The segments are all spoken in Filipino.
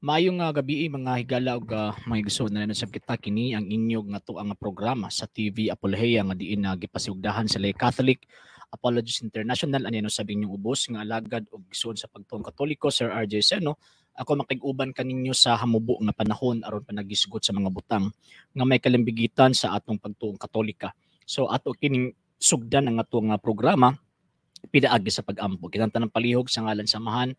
Mayong uh, gabi eh, mga higala ug uh, ah, mga igsoon na sa kita kini ang inyog nga tuang nga programa sa TV Apolheya nga diin uh, gipasugdahan sa Lay Catholic Apologists International ano sabi ninyong ubos nga alagad og igsoon sa pagtuon Katoliko Sir RJ Seno ako makiguban kaninyo sa hamubo nga panahon aron pa sa mga butang nga may kalimbigitan sa atong pagtuong Katolika. So ato kining sugdan ang atong programa pidaagi sa pag-ampo. Kinanta ng palihog sa ngalan samahan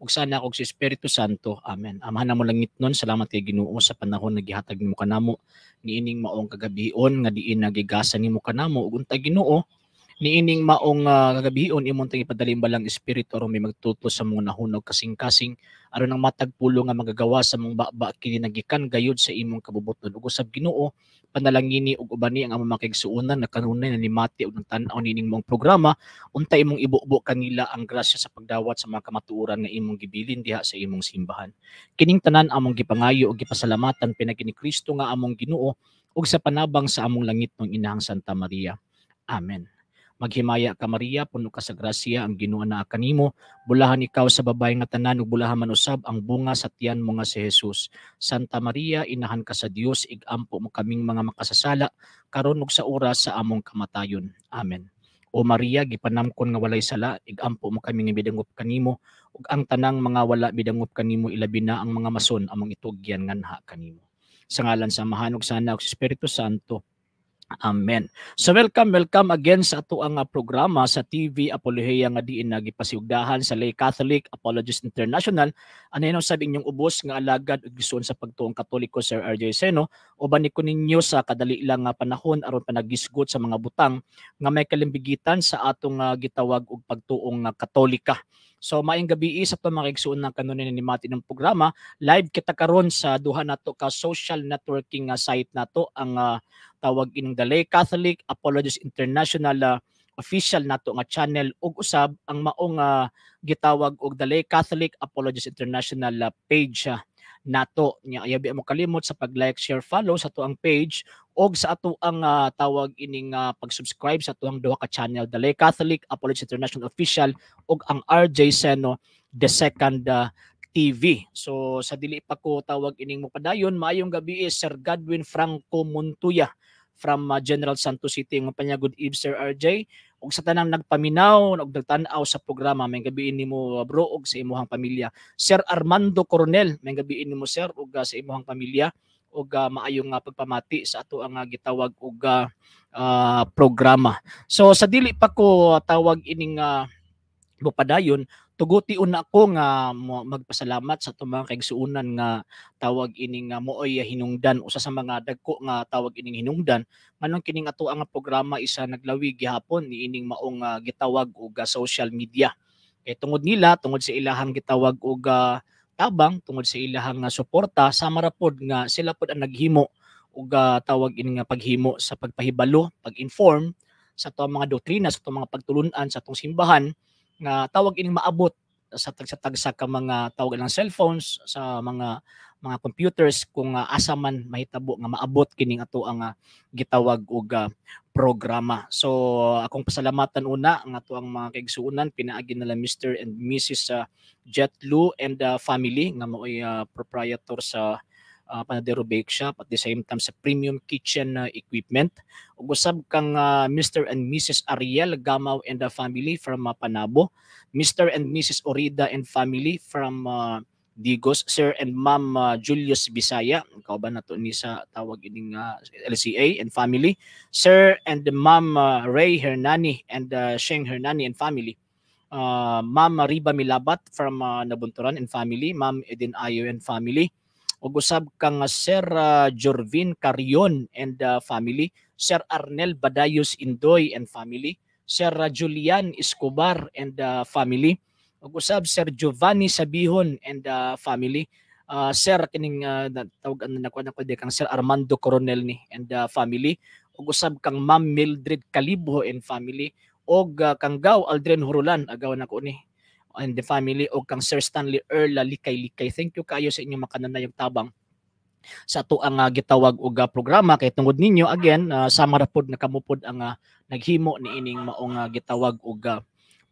ug sana og si Espiritu Santo. Amen. Amahan mo langit nun, salamat kay Ginoo sa panahon nga gihatag nimo kanamo niining maong kagabion nga diin nagigasa nimo kanamo ug unta Ginoo niining maong uh, ah, gagabion imong tang ipadalimbal ang espiritu aron may magtutlo sa mga nahunog kasing-kasing aron ang matagpulo nga magagawa sa mga baba kini nagikan gayud sa imong kabubuton ug usab Ginoo panalangini ug ubani ang among makigsuonan na kanunay na ni Mati ug tan-aw nining mong programa unta imong ibubo kanila ang grasya sa pagdawat sa mga kamatuoran nga imong gibilin diha sa imong simbahan kining tanan among gipangayo ug gipasalamatan pinagini Kristo nga among Ginoo ug sa panabang sa among langit ng Inahang Santa Maria Amen Maghimaya ka Maria, puno ka sa grasya ang Ginoo naa kanimo, bulahan ikaw sa babae nga tanan ug bulahan man usab ang bunga sa tiyan mo nga si Hesus. Santa Maria, inahan ka sa Dios, igampo mo kaming mga makasasala karon ug sa oras sa among kamatayon. Amen. O Maria, gipanamkon nga walay sala, igampo mo kami nga bidangup kanimo ug ang tanang mga wala bidangup kanimo ilabi na ang mga mason among itugyan nganha kanimo. Sa ngalan sa Mahanog sana ug Espiritu Santo, Amen. So welcome, welcome again sa ato ang ah, programa sa TV Apoloheia nga diin nagipasiugdahan sa Lay Catholic Apologist International. Ano yun sabi inyong ubos nga alagad ug gisuon sa pagtuong Katoliko Sir RJ Seno O uban ko ninyo sa kadali lang nga panahon aron panagisgot sa mga butang nga may kalimbigitan sa atong uh, gitawag og pagtuong uh, Katolika. So maing gabi sa pa makigsuon ng kanunin ni mati ng programa. Live kita karon sa duha nato ka social networking uh, site to ang uh, tawag in The Catholic Apologists International uh, official nato nga channel ug usab ang maong uh, gitawag og The Catholic Apologists International uh, page uh, nato nya ayabi mo kalimot sa pag like share follow sa to ang page og sa ato ang uh, tawag ining uh, pag-subscribe sa atuang duha ka channel Dalay Catholic Apologetics International Official og ang RJ Seno the second uh, ah, TV. So sa dili pa ko tawag ining mo padayon maayong gabi is Sir Godwin Franco Montuya from uh, General Santos City ng panya good eve Sir RJ Og sa tanang nagpaminaw og nagtan-aw sa programa may gabi nimo bro og sa imong pamilya Sir Armando Coronel may gabi nimo sir og uh, sa imong pamilya og uh, ah, maayong uh, pagpamati sa ato ang uh, gitawag og uh, uh, programa. So sa dili pa ko tawag ining uh, bupadayon tuguti una ko nga magpasalamat sa tumang kaigsuunan nga tawag ining nga mooy hinungdan usa sa mga dagko nga tawag ining hinungdan manong kining ato ang programa isa naglawi gihapon ni ining maong uh, gitawag og uh, social media kay tungod nila tungod sa ilahang gitawag og uh, abang tungod sa ilahang nga ah, suporta sa ra nga sila pod ang naghimo og uh, ah, tawag ini nga paghimo sa pagpahibalo, pag-inform sa to mga doktrina, sa to mga pagtulunan sa tong simbahan nga tawag ini maabot sa tagsa-tagsa ka mga tawag ng cellphones sa mga mga computers kung uh, asa man mahitabo nga maabot kining ato ang uh, gitawag og uh, programa. So akong pasalamatan una ang ato ang mga kaigsuonan pinaagi nila Mr. and Mrs. Uh, Jet Lu and uh, family nga mao'y uh, proprietor sa uh, ah, panadero bake shop at the same time sa premium kitchen uh, equipment ug usab kang uh, ah, Mr. and Mrs. Ariel Gamaw and the family from uh, Panabo Mr. and Mrs. Orida and family from uh, Digos Sir and Ma'am uh, Julius Bisaya ikaw ba nato ni sa tawag ining uh, LCA and family Sir and Ma'am uh, Ray Hernani and uh, Sheng Hernani and family uh, Ma'am Riba Milabat from uh, Nabunturan and family Ma'am Eden Ayo and family ug usab kang Sir uh, Jorvin Carion and uh, family, Sir Arnel Badayos Indoy and family, Sir uh, Julian Escobar and uh, family, ug usab Sir Giovanni Sabihon and uh, family, uh, Sir kining uh, tawag ano nako nako de kang Sir Armando Coronel ni and uh, family, ug usab kang Ma'am Mildred Kalibho and family, og uh, kang Gaw Aldrin Hurulan agaw na ko ni and the family og kang Sir Stanley Earl Likay-Likay. Thank you kayo sa inyong makananayog tabang sa ato ang uh, ah, gitawag og uh, ah, programa kay tungod ninyo again uh, ah, sama ra pod nakamupod ang uh, naghimo ni ining maong uh, gitawag og uh,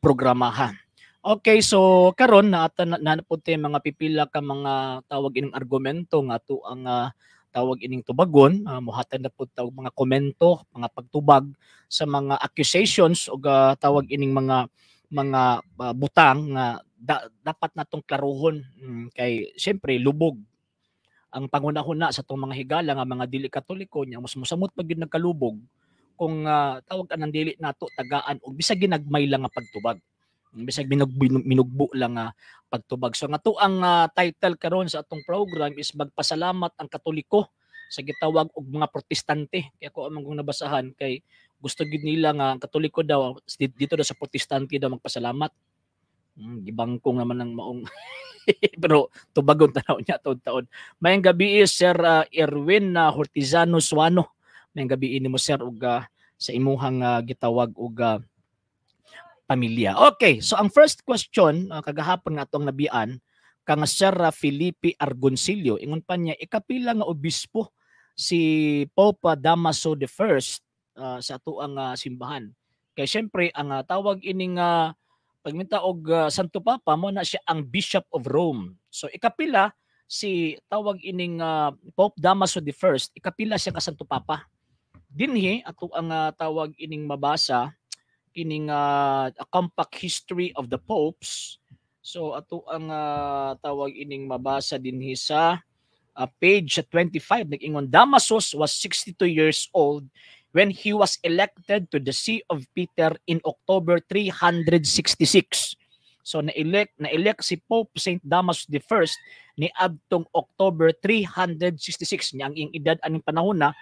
programahan. Okay, so karon na na, nanapod tayo mga pipila ka mga tawag ining argumento nga ato ang uh, tawag ining tubagon, uh, muhatan na pud tawag mga komento, mga pagtubag sa mga accusations o uh, tawag ining mga mga uh, butang nga da, dapat natong klaruhon mm, kay siyempre lubog ang panguna-huna sa tong mga higala nga mga dili katoliko nya mas musamot pag yun nagkalubog kung uh, tawag anang dili nato tagaan og bisag ginagmay lang nga pagtubag bisag minugbo, lang nga pagtubag so nga to ang uh, title karon sa atong program is magpasalamat ang katoliko sa gitawag og mga protestante kaya ko amang kung nabasahan kay gusto gid nila nga ang katoliko daw dito daw sa protestante daw magpasalamat hmm, gibangkong naman ang maong pero tubagon tanaw niya taon-taon mayang gabi is sir uh, Erwin uh, Hortizano Suano mayang gabi ini mo sir ug uh, sa imuhang uh, gitawag og uh, pamilya okay so ang first question uh, kagahapon nga atong nabian kang Sir Felipe Argoncillo ingon pa niya ikapila nga obispo si Pope Damaso the I uh, sa ato ang uh, simbahan. Kay syempre ang uh, tawag ining uh, pagminta og uh, Santo Papa mo na siya ang Bishop of Rome. So ikapila si tawag ining uh, Pope Damaso I, ikapila siya ka Santo Papa. Dinhi ato ang uh, tawag ining mabasa kining uh, a compact history of the popes. So ato ang uh, tawag ining mabasa dinhi sa uh, page 25 nag-ingon Damasus was 62 years old when he was elected to the see of Peter in October 366. So na-elect na elect si Pope St. Damasus I ni Abtong October 366 niya ang edad aning panahon na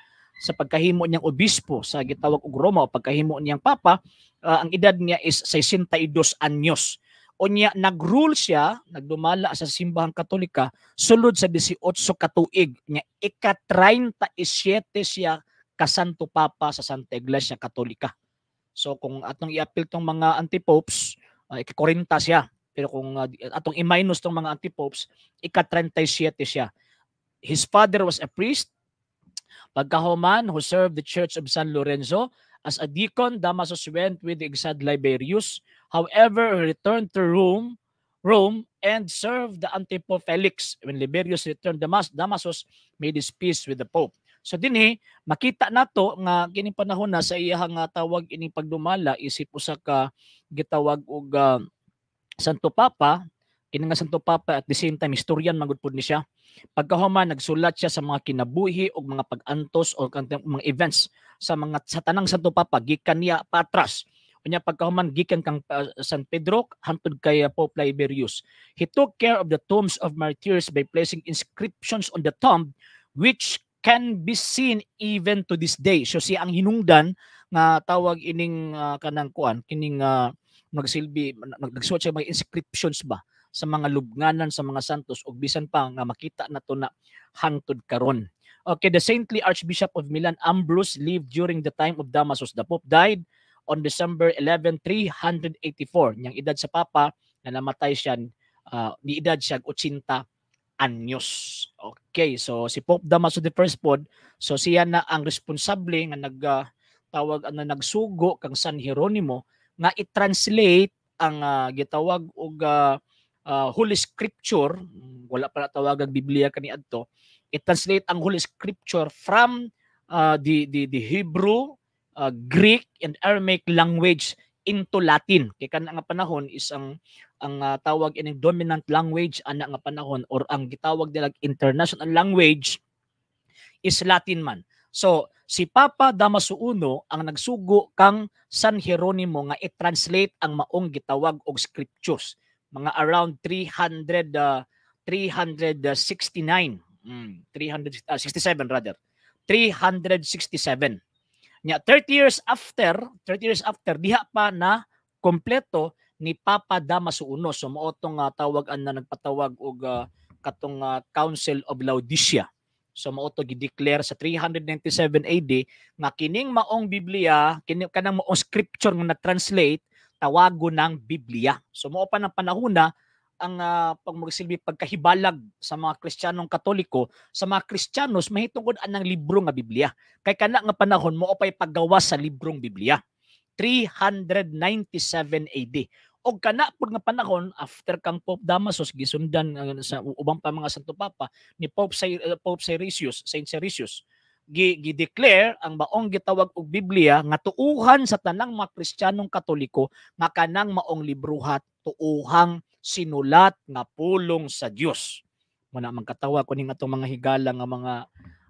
sa pagkahimo niyang obispo sa gitawag og Roma o pagkahimo niyang papa uh, ang edad niya is 62 anyos. Unya nagrule siya nagdumala sa simbahang Katolika sulod sa 18 ka tuig nya ika 37 siya kasanto papa sa Santa Iglesia Katolika. So kung atong i-appeal tong mga anti-popes, uh, ah, ikikorinta siya. Pero kung uh, atong i-minus tong mga anti-popes, ika-37 siya. His father was a priest, pagkahuman who served the Church of San Lorenzo. As a deacon, Damasus went with the exiled Liberius. However, he returned to Rome, Rome and served the anti-pope Felix. When Liberius returned to Damas Damasus, made his peace with the pope. So dinhi makita nato nga kini panahon na sa iyahang ah, tawag ini pagdumala isip usa ka gitawag og uh, Santo Papa kini nga Santo Papa at the same time historian magud pud ni siya. Pagkahuman nagsulat siya sa mga kinabuhi o mga pag-antos o mga events sa mga sa tanang Santo Papa gikan niya patras. Unya pagkahuman gikan kang uh, San Pedro hantud kay Pope Liberius. He took care of the tombs of martyrs by placing inscriptions on the tomb which can be seen even to this day. So si ang hinungdan nga tawag ining uh, kanang kuan kining uh, ah, nagsilbi nagsuot siya mga inscriptions ba sa mga lubnganan sa mga santos og bisan pa nga makita na to na hangtod karon. Okay, the saintly Archbishop of Milan Ambrose lived during the time of Damasus. The Pope died on December 11, 384. Niyang edad sa Papa na namatay siya, uh, ni edad siya 80 anyos. Okay, so si Pope Damaso the first pod, so siya na ang responsable nga nag uh, tawag na ano, nagsugo kang San Jeronimo nga i-translate ang uh, gitawag og uh, uh, Holy Scripture, wala pa tawag ang Biblia adto. i-translate ang Holy Scripture from uh, the the the Hebrew, uh, Greek and Aramaic language into Latin kay kana nga panahon is ang ang uh, tawag ining dominant language ana nga panahon or ang gitawag nila international language is Latin man. So si Papa Damaso Uno ang nagsugo kang San Jeronimo nga i-translate ang maong gitawag og scriptures mga around 300 uh, 369 mm, 367 rather 367 nya 30 years after 30 years after diha pa na kompleto ni Papa Damaso Uno so mao tong uh, an na nagpatawag og uh, katong uh, Council of Laodicea so mao to gideclare sa 397 AD nga kining maong Biblia kining kanang maong scripture nga na-translate tawago ng Biblia so mao pa nang panahuna ang uh, ah, pagmagsilbi pagkahibalag sa mga Kristiyanong Katoliko sa mga Kristiyanos mahitungod anang libro nga Biblia kay kana nga panahon mo opay paggawa sa librong Biblia 397 AD og kana pud nga panahon after kang Pope Damasus gisundan uh, sa ubang pa mga Santo Papa ni Pope Sy- uh, ah, Pope Siricius Saint Siricius gi-declare ang baong gitawag og Biblia nga tuuhan sa tanang mga Kristiyanong Katoliko nga kanang maong libruha tuuhang sinulat nga pulong sa Dios. Muna magkatawa kuning atong mga higala nga mga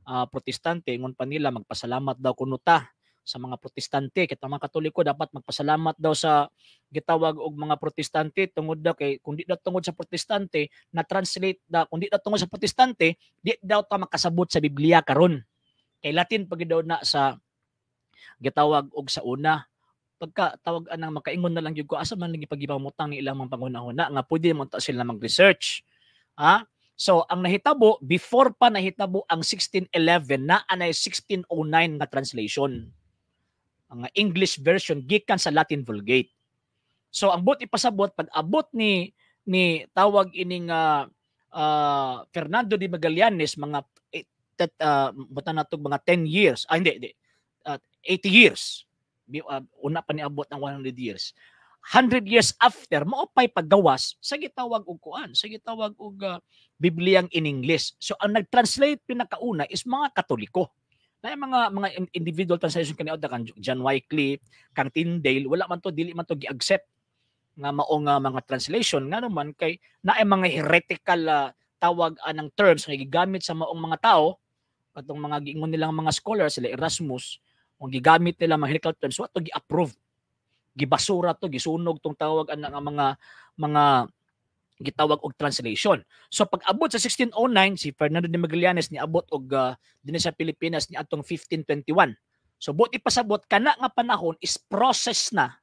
uh, protestante ingon pa nila magpasalamat daw kuno ta sa mga protestante kay mga katoliko dapat magpasalamat daw sa gitawag og mga protestante tungod daw kay kundi daw tungod sa protestante na translate da kundi daw tungod sa protestante di daw ta makasabot sa Biblia karon kay Latin pagid daw na sa gitawag og sa una pagka tawag anang makaingon na lang gyud ko asa man ipagibang pagibamutang ni ilang mga pangunahuna nga pwede man ta sila mag-research. Ha? So ang nahitabo before pa nahitabo ang 1611 na anay 1609 nga translation. Ang English version gikan sa Latin Vulgate. So ang buot ipasabot pag abot ni ni tawag ining uh, uh, Fernando de Magallanes mga that, uh, ah, buta natog mga 10 years. Ah, hindi, hindi. Uh, 80 years uh, una pa niabot ng 100 years 100 years after maupay paggawas sa gitawag og kuan sa gitawag og uh, ah, Bibliyang in English so ang nagtranslate pinakauna is mga Katoliko na mga mga individual translation kaniadto kan John Wycliffe kang Tyndale wala man to dili man to gi-accept nga maong nga mga translation nga naman kay naay mga heretical uh, tawag uh, terms nga gigamit sa maong mga tao atong mga giingon nilang mga scholars sila Erasmus kung gigamit nila mga helicopter, so to gi-approve. Gibasura to, gisunog tong tawag ang mga mga gitawag og translation. So pag abot sa 1609 si Fernando de Magallanes ni abot og uh, dinhi sa Pilipinas ni atong 1521. So buti pasabot kana nga panahon is process na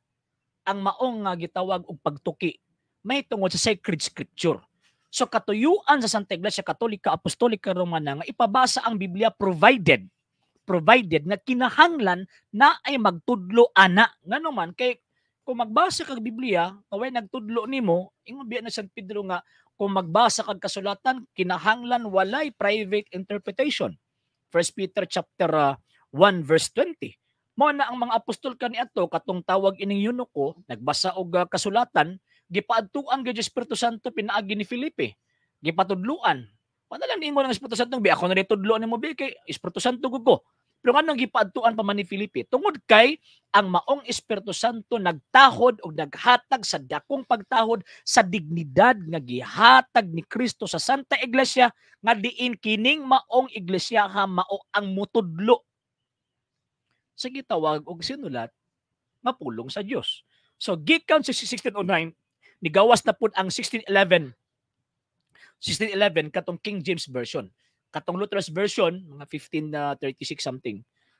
ang maong nga gitawag og pagtuki may tungod sa sacred scripture. So katuyuan sa Santa Iglesia Katolika Apostolika Romana nga ipabasa ang Biblia provided provided nga kinahanglan na ay magtudlo ana ngano man kay kung magbasa kag Biblia, kaway nagtudlo nimo, ingon biya na San Pedro nga kung magbasa kag kasulatan, kinahanglan walay private interpretation. 1 Peter chapter 1 ah, verse 20. Mao na ang mga apostol kani ato katong tawag ining yunuko, nagbasa og ah, kasulatan, gipaadtuan gid Espiritu Santo pinaagi ni Felipe. Gipatudluan. Wala lang ingon ang Espiritu Santo, bi ako na ritudlo nimo bi kay Espiritu Santo gud pero anong gipaadtuan pa man ni Felipe tungod kay ang maong Espiritu Santo nagtahod o naghatag sa dakong pagtahod sa dignidad nga gihatag ni Kristo sa Santa Iglesia nga diin kining maong iglesia ha mao ang mutudlo sa gitawag og sinulat mapulong sa Dios. So gikan sa 1609 nigawas na pud ang 1611 1611 katong King James version katong Luther's version, mga 1536 uh, something.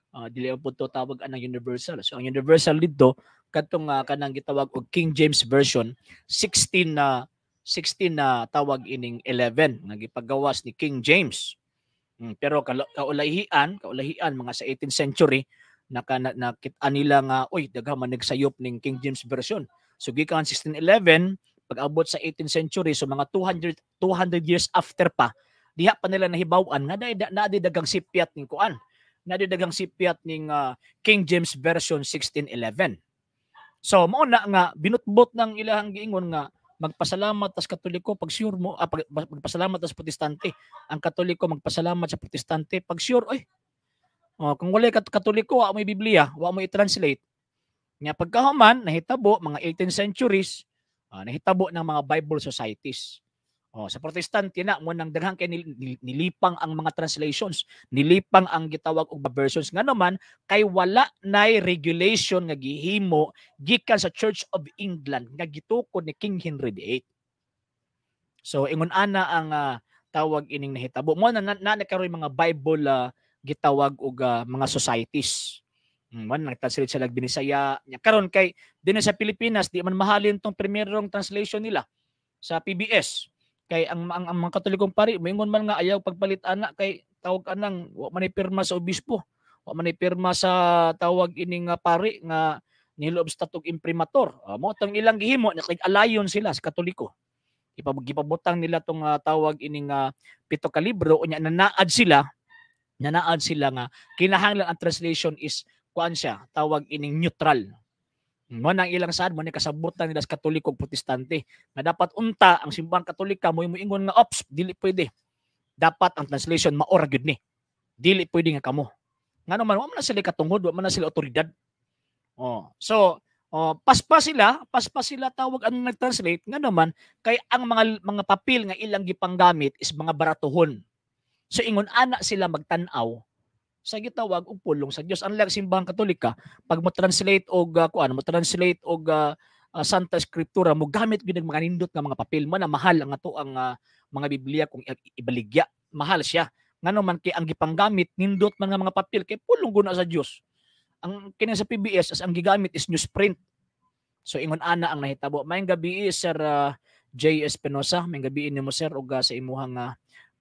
Uh, dili po to tawag anang universal. So ang universal dito katong uh, kanang gitawag og King James version 16 na uh, 16 na uh, tawag ining 11 nga gipagawas ni King James. Mm, pero kaulahian, kaulahian mga sa 18th century naka na, nakita nila nga oy dagha man nagsayop ning King James version. So gikan 1611 pag-abot sa 18th century so mga 200 200 years after pa diha pa nila nahibawan nga dahil na, dagang sipyat ning kuan na dagang sipyat ning uh, King James version 1611 so mao na nga binutbot ng ilahang giingon nga magpasalamat as katoliko pag sure mo ah, pag, magpasalamat as protestante ang katoliko magpasalamat sa protestante pag sure oy oh, kung wala kat katoliko wa mo biblia wa mo i-translate nya pagkahuman nahitabo mga 18 centuries ah, nahitabo ng mga Bible societies Oh, sa Protestant na mo nang dahang kay nilipang ang mga translations, nilipang ang gitawag og versions nga naman kay wala nay regulation nga gihimo gikan sa Church of England nga gitukod ni King Henry VIII. So ingon ana ang uh, tawag ining nahitabo mo na, na, na nakaroy mga Bible uh, gitawag og uh, mga societies. Man hmm, nagtranslate sa Lagbinisaya. Karon kay din sa Pilipinas di man mahalin tong primerong translation nila sa PBS kay ang ang, ang mga katolikong pari moingon man nga ayaw pagpalit anak kay tawag anang wa man pirma sa obispo wa man pirma sa tawag ini nga pari nga nilob statog imprimator uh, ah, mo tong ilang gihimo nag-alayon sila sa katoliko ipabutang nila tong uh, tawag ining uh, pito ka libro unya nanaad sila nanaad sila nga kinahanglan ang translation is kuan siya tawag ining neutral mo nang ilang saad man ni kasabutan nila sa Katoliko ug Protestante na dapat unta ang simbahan Katolika mo ingon nga ops dili pwede. Dapat ang translation maora gyud ni. Dili pwede nga kamo. Ngano man wa man sila katungod, wa man sila awtoridad. Oh, so Oh, paspas sila, paspas sila tawag ang nag-translate nga naman kay ang mga mga papel nga ilang gipanggamit is mga baratohon So ingon ana sila magtan-aw sa gitawag og pulong sa Dios unlike simbahan katolika pag mo translate og uh, ah, kuan mo translate og uh, ah, uh, ah, Santa Scriptura mo gamit gyud mga nindot nga mga papel mo na mahal ang ato ang uh, mga Biblia kung ibaligya mahal siya ngano man kay ang gipanggamit nindot man nga mga papel kay pulong guna sa Dios ang kini sa PBS as ang gigamit is newsprint so ingon ana ang nahitabo may gabi sir uh, J Espinosa mayong gabi ni mo sir og uh, sa imuhang uh,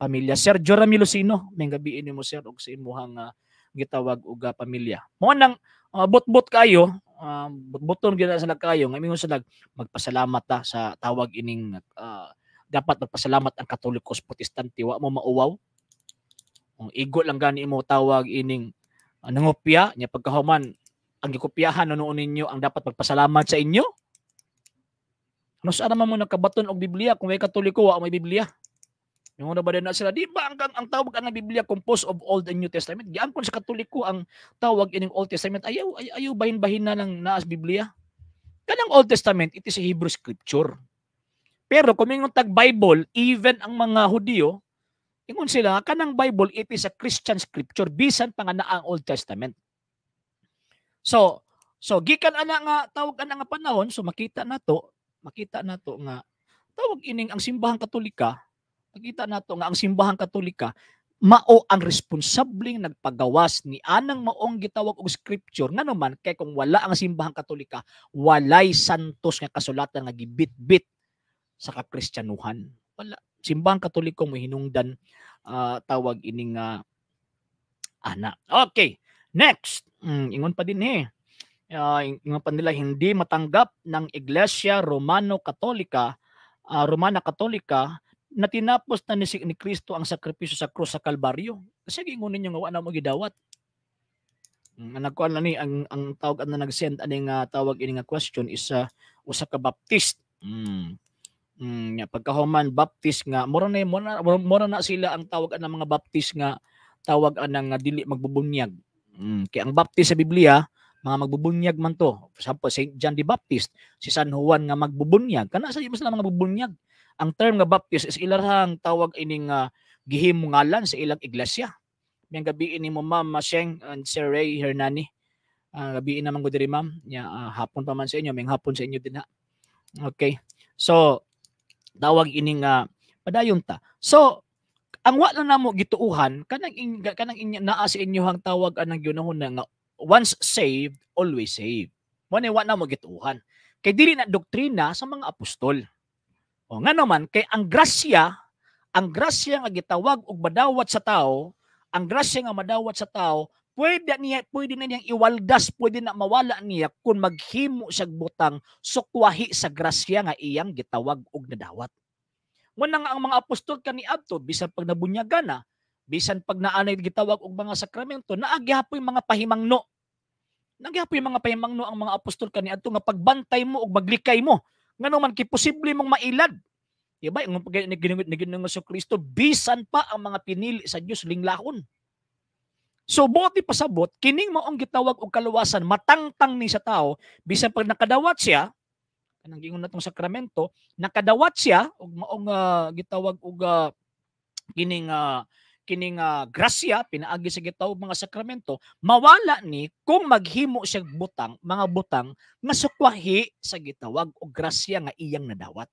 pamilya. Sir Joram Lucino, may gabi ini mo sir og sa imuhang uh, gitawag og ah, pamilya. Mo nang uh, bot-bot kayo, uh, bot-boton gyud sa kayo nga mingon sa magpasalamat ta sa tawag ining uh, dapat magpasalamat ang Katolikos Protestante wa mo mauwaw. Ang igo lang gani mo tawag ining uh, nangopya nya pagkahuman ang gikopyahan noon ninyo ang dapat magpasalamat sa inyo. Ano sa naman mo nakabaton og Biblia kung may Katoliko wa may Biblia? Yung una ba din na sila, di ba ang, ang tawag ang Biblia composed of Old and New Testament? Giang kon sa Katoliko ang tawag ining Old Testament. Ayaw, ayaw, ayaw bahin-bahin na ng naas Biblia. Kanang Old Testament, it is a Hebrew scripture. Pero kung yung tag Bible, even ang mga Hudiyo, ingon sila, kanang Bible, it is a Christian scripture, bisan pa nga na ang Old Testament. So, so gikan ana nga tawag ana nga panahon, so makita na to, makita na to nga tawag ining ang simbahang Katolika, Nakita nato nga ang simbahang Katolika mao ang responsableng nagpagawas ni anang maong gitawag og scripture nga naman kay kung wala ang simbahang katolika walay santos nga kasulatan nga gibitbit sa kakristiyanuhan wala simbahang katoliko mo hinungdan uh, tawag ining uh, ana okay next mm, ingon pa din eh uh, ingon pa nila hindi matanggap ng iglesia romano katolika uh, romana katolika na tinapos na ni, ni Kristo ang sakripisyo sa krus sa Kalbaryo. Kasi gingunin nyo nga, wala mo gidawat. Mm, ang na ni ang ang tawag na nag-send ani nga tawag ini nga question is uh, usa ka Baptist. Mm. Mm, nga pagkahuman Baptist nga mura na mura, mura na sila ang tawag ng mga Baptist nga tawag anang nga dili magbubunyag. Mm, kay ang Baptist sa Biblia mga magbubunyag man to. For example, St. John the Baptist, si San Juan nga magbubunyag. Kana sa mas mga magbubunyag. Ang term nga baptist is ilarhang tawag ining uh, gihimungalan sa ilang iglesia. May gabi ini mo ma'am Masyeng and Sir Ray Hernani. Uh, ah, gabi naman ko diri ma'am. Ya, uh, hapon pa man sa inyo, may hapon sa inyo din ha. Okay. So tawag ining uh, padayon ta. So ang wa na namo gituuhan kanang in, kanang in, naa sa inyo inyohang tawag anang ginahon na nga once saved always saved. Mo ni wa na mo gituuhan. Kay diri na doktrina sa mga apostol. O nga naman, kay ang grasya, ang grasya nga gitawag og madawat sa tao, ang grasya nga madawat sa tao, pwede niya pwede na niyang iwaldas, pwede na mawala niya kung maghimo sa butang sukwahi sa grasya nga iyang gitawag og nadawat. Muna nga ang mga apostol kaniadto bisan pag nabunyagan na, bisan pag naanay gitawag og mga sakramento, naagyapoy mga pahimangno. Nagyapoy mga pahimangno ang mga apostol kaniadto nga pagbantay mo og maglikay mo Ngano man, kiposible mong mailad. Diba? Ang ginungot ni Ginungo sa Kristo, bisan pa ang mga pinili sa Diyos linglakon. So buti pasabot, kining maong gitawag og kaluwasan, matangtang ni sa tao, bisan pag nakadawat siya, kanang gingon natong sakramento, nakadawat siya og maong uh, gitawag og uh, kining uh, kining uh, grasya pinaagi sa gitaw mga sakramento mawala ni kung maghimo siya butang mga butang nga sukwahi sa gitawag og grasya nga iyang nadawat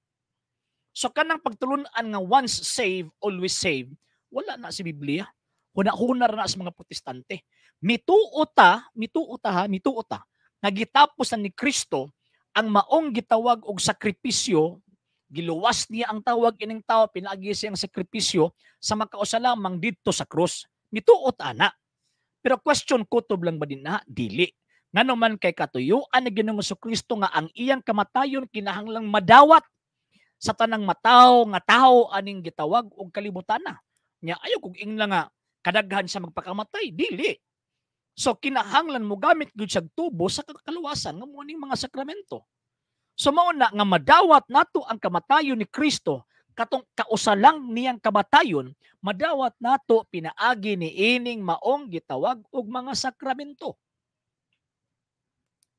so kanang pagtulun-an nga once save always save wala na si Biblia hunahunar na sa mga protestante mituota mituota ha mituota nagitapos na ni Kristo ang maong gitawag og sakripisyo giluwas niya ang tawag ining tao pinaagi siyang sakripisyo sa makausa lamang didto sa krus nituot ana pero question kutob lang ba din na dili ngano man kay katuyuan ni Ginoong Kristo nga ang iyang kamatayon kinahanglang madawat sa tanang mataw nga tao aning gitawag og kalibutan na nya ayo kog ingla nga kadaghan sa magpakamatay dili so kinahanglan mo gamit gyud sa tubo sa kaluwasan nga mo mga sakramento So mauna nga madawat nato ang kamatayon ni Kristo katong kausalang niyang kamatayon madawat nato pinaagi ni ining maong gitawag og mga sakramento.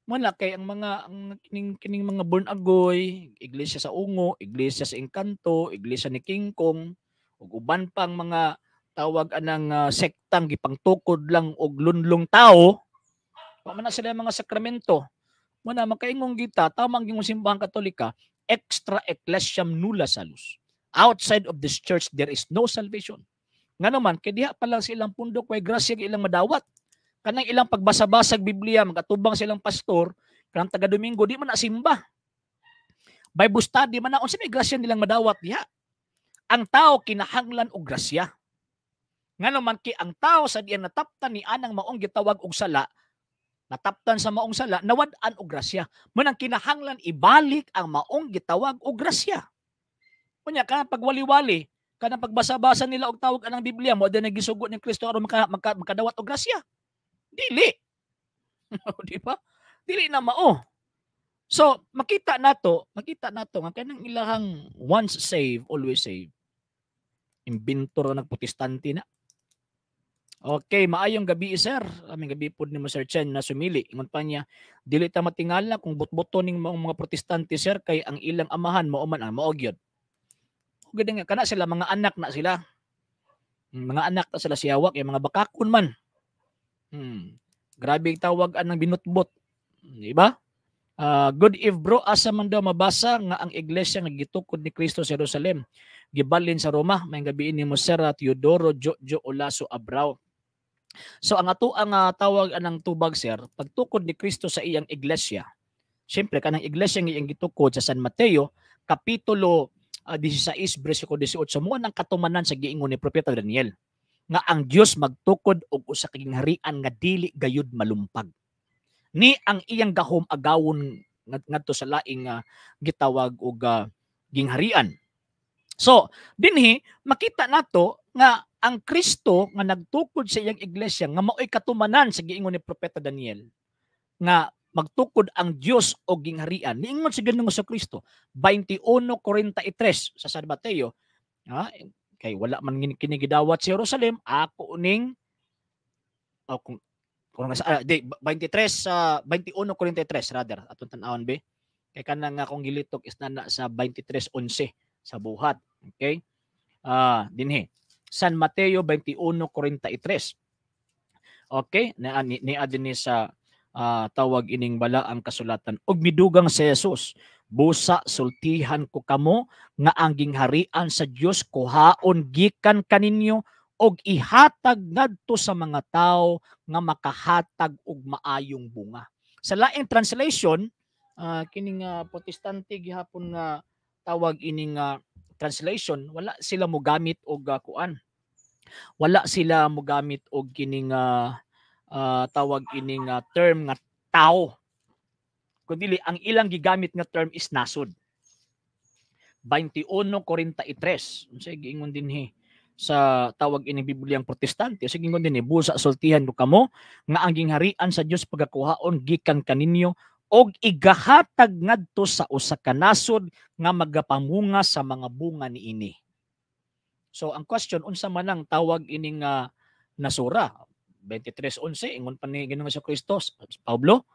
Mala kay ang mga ang kining, kining mga born agoy, iglesia sa Ungo, iglesia sa Engkanto, iglesia ni King Kong ug uban pang mga tawag anang uh, sektang gipangtukod lang og lunlong tao, Pamana sila mga sakramento mo na makaingong gita, tamang yung simbahang katolika, extra ecclesiam nulla salus. Outside of this church, there is no salvation. Nga naman, kaya pa lang silang pundok, way grasya ilang madawat. Kanang ilang pagbasabasag Biblia, magatubang silang pastor, kanang taga-Domingo, di man nasimba. Bible study man na, unsa may grasya nilang madawat ya. Ang tao kinahanglan og grasya. Nga naman, kay ang tao sa diyan nataptan ni anang maong gitawag og sala, nataptan sa maong sala nawad-an og grasya manang kinahanglan ibalik ang maong gitawag og grasya kunya ka pagwali-wali kana pagbasa-basa nila og tawag anang Biblia mo din gisugo ni Kristo aron maka, maka, makadawat og grasya dili di ba dili na mao so makita nato makita nato nga kanang ilahang once save always save imbintor na nagprotestante na Okay, maayong gabi sir. Aming gabi po ni mo Sir Chen na sumili. Ingon pa niya, dili ta matingala kung butboto ning mga, mga protestante sir kay ang ilang amahan mo man ang maogyod. Ug nga kana sila mga anak na sila. Hmm, mga anak na sila siyawak yung eh, mga bakakon man. Hmm. Grabe tawag ang binutbot. Hmm, di ba? Uh, good if bro, asa man daw mabasa nga ang iglesia nga gitukod ni Kristo sa Jerusalem, gibalin sa Roma, may gabi ni mo Sir ah, Teodoro Jojo Olaso Abraw. So ang ato ang uh, tawag anang tubag sir, pagtukod ni Kristo sa iyang iglesia. Siyempre kanang iglesia nga iyang gitukod sa San Mateo kapitulo uh, ah, 16 bersikulo 18 mo ang katumanan sa giingon ni propeta Daniel nga ang Dios magtukod og usa ka gingharian nga dili gayud malumpag. Ni ang iyang gahom agawon ngadto sa laing uh, gitawag og uh, gingharian. So, dinhi makita nato nga ang Kristo nga nagtukod sa iyang iglesia nga mao'y katumanan sa giingon ni propeta Daniel nga magtukod ang Dios og gingharian niingon si Ginoong sa Kristo 21:43 sa San Mateo ha kay wala man kinigidawat si Jerusalem ako uning oh, kung kung nasa ah, 23 sa uh, 21:43 rather atong tan-awon be kay kanang akong gilitok is na, na sa 23:11 sa buhat okay ah uh, dinhi San Mateo 21:43. Okay, ni, ni adin sa uh, tawag ining bala ang kasulatan og midugang si Jesus busa sultihan ko kamo nga ang gingharian sa Dios kuhaon gikan kaninyo og ihatag ngadto sa mga tao nga makahatag og maayong bunga. Sa laing translation, uh, kining uh, protestante gihapon nga tawag ining uh, translation wala sila mo gamit og uh, kuan wala sila mo gamit og kining uh, uh, tawag ining uh, term nga tao kundi ang ilang gigamit nga term is nasod 21:43 unsay giingon dinhi sa tawag ini Bibliang Protestante sige ngon dinhi busa sultihan ko kamo nga ang gingharian sa Dios pagakuhaon gikan kaninyo og igahatag ngadto sa usa ka nasod nga magapamunga sa mga bunga niini. So ang question unsa man ang tawag ini nga uh, nasura? 23:11 ingon pa ni Ginoong sa Kristo Pablo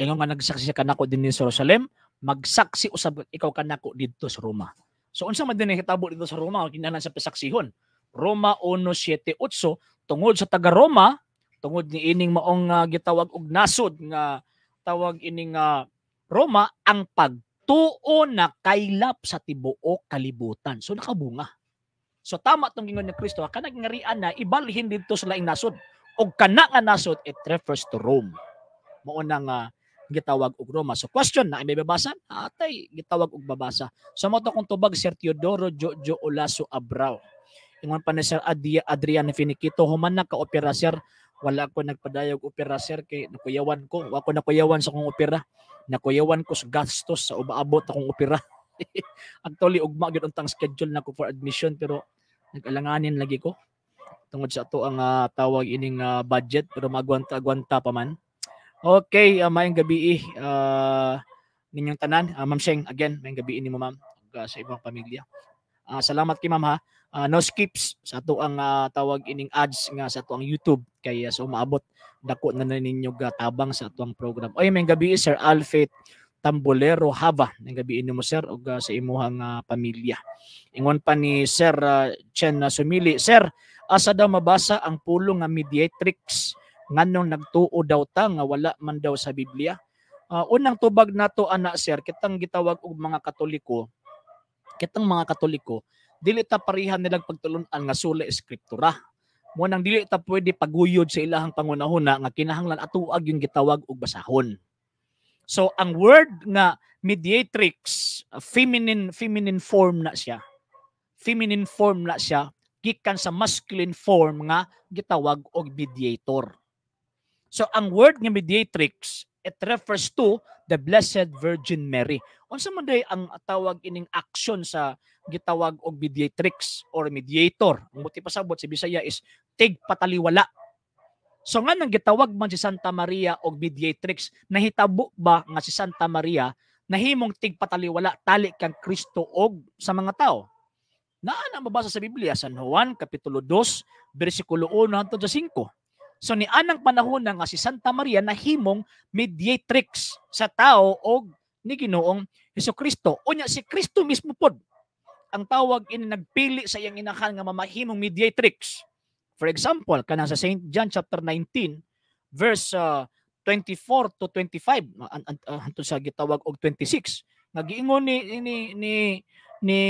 ingon nga nagsaksi ka nako dinhi sa Jerusalem magsaksi usab ikaw kanako didto sa Roma. So unsa man dinhi hitabo didto sa Roma kinahanglan sa pasaksihon. Roma 1:7-8 tungod sa taga Roma tungod ni ining maong uh, gitawag og nasod nga tawag ini nga Roma ang pagtuo na kaylap sa tibuo kalibutan. So nakabunga. So tama tong gingon ni Kristo, kanag ngarian na ibalhin didto sa laing nasod. Og kana nga nasod it refers to Rome. Mao na nga gitawag og Roma. So question na may babasa? Atay gitawag og babasa. Sa so, mo to kung tubag Sir Teodoro Jojo Olaso Abrao. Ingon pa ni Sir Adia Adrian Finikito human na kaopera Sir wala ko nagpadayog opera sir kay nakuyawan ko wa ko nakuyawan sa kong opera nakuyawan ko sa gastos sa ubaabot akong opera actually ugma gyud untang schedule nako for admission pero nagalanganin lagi ko tungod sa ato ang uh, tawag ining uh, budget pero magwanta agwanta pa man okay uh, maayong gabi uh, ninyong tanan uh, ma'am Sheng again maayong gabi ni mo ma'am uh, sa ibang pamilya uh, salamat kay ma'am ha uh, no skips sa ato ang uh, ah, tawag ining ads nga sa ato ang YouTube kay so maabot dako na, na ninyo gatabang sa ato ang program. Oy may gabi Sir Alfit Tambolero Hava ng gabi inyo mo sir og uh, ah, sa imuhang uh, pamilya. Ingon pa ni Sir uh, Chen na Sumili, Sir, asa daw mabasa ang pulong nga mediatrix nganong nagtuo daw ta nga wala man daw sa Biblia. Uh, unang tubag nato ana sir kitang gitawag og mga Katoliko kitang mga Katoliko dili ta pareha nilang pagtulon-an nga sula eskriptura mo nang dili ta pwede paguyod sa ilahang pangunahuna nga kinahanglan atuag yung gitawag og basahon. So ang word nga mediatrix, feminine feminine form na siya. Feminine form na siya gikan sa masculine form nga gitawag og mediator. So ang word nga mediatrix It refers to the Blessed Virgin Mary. Unsa man day ang tawag ining action sa gitawag og mediatrix or mediator. Ang buti pasabot si Bisaya is tigpataliwala. So nga nang gitawag man si Santa Maria og mediatrix, nahitabo ba nga si Santa Maria nahimong tigpataliwala tali kang Kristo og sa mga tao? Naa na mabasa sa Biblia, San Juan, Kapitulo 2, bersikulo 1 hangtod sa 5. So ni anang panahon nga si Santa Maria na himong mediatrix sa tao o ni Ginoong Hesus Kristo. Unya si Kristo mismo pod ang tawag ini nagpili sa iyang inahan nga mamahimong mediatrix. For example, kana sa St. John chapter 19 verse uh, ah, 24 to 25 an, an, uh, ah, anto sa gitawag og 26 nga giingon ni ni ni, ni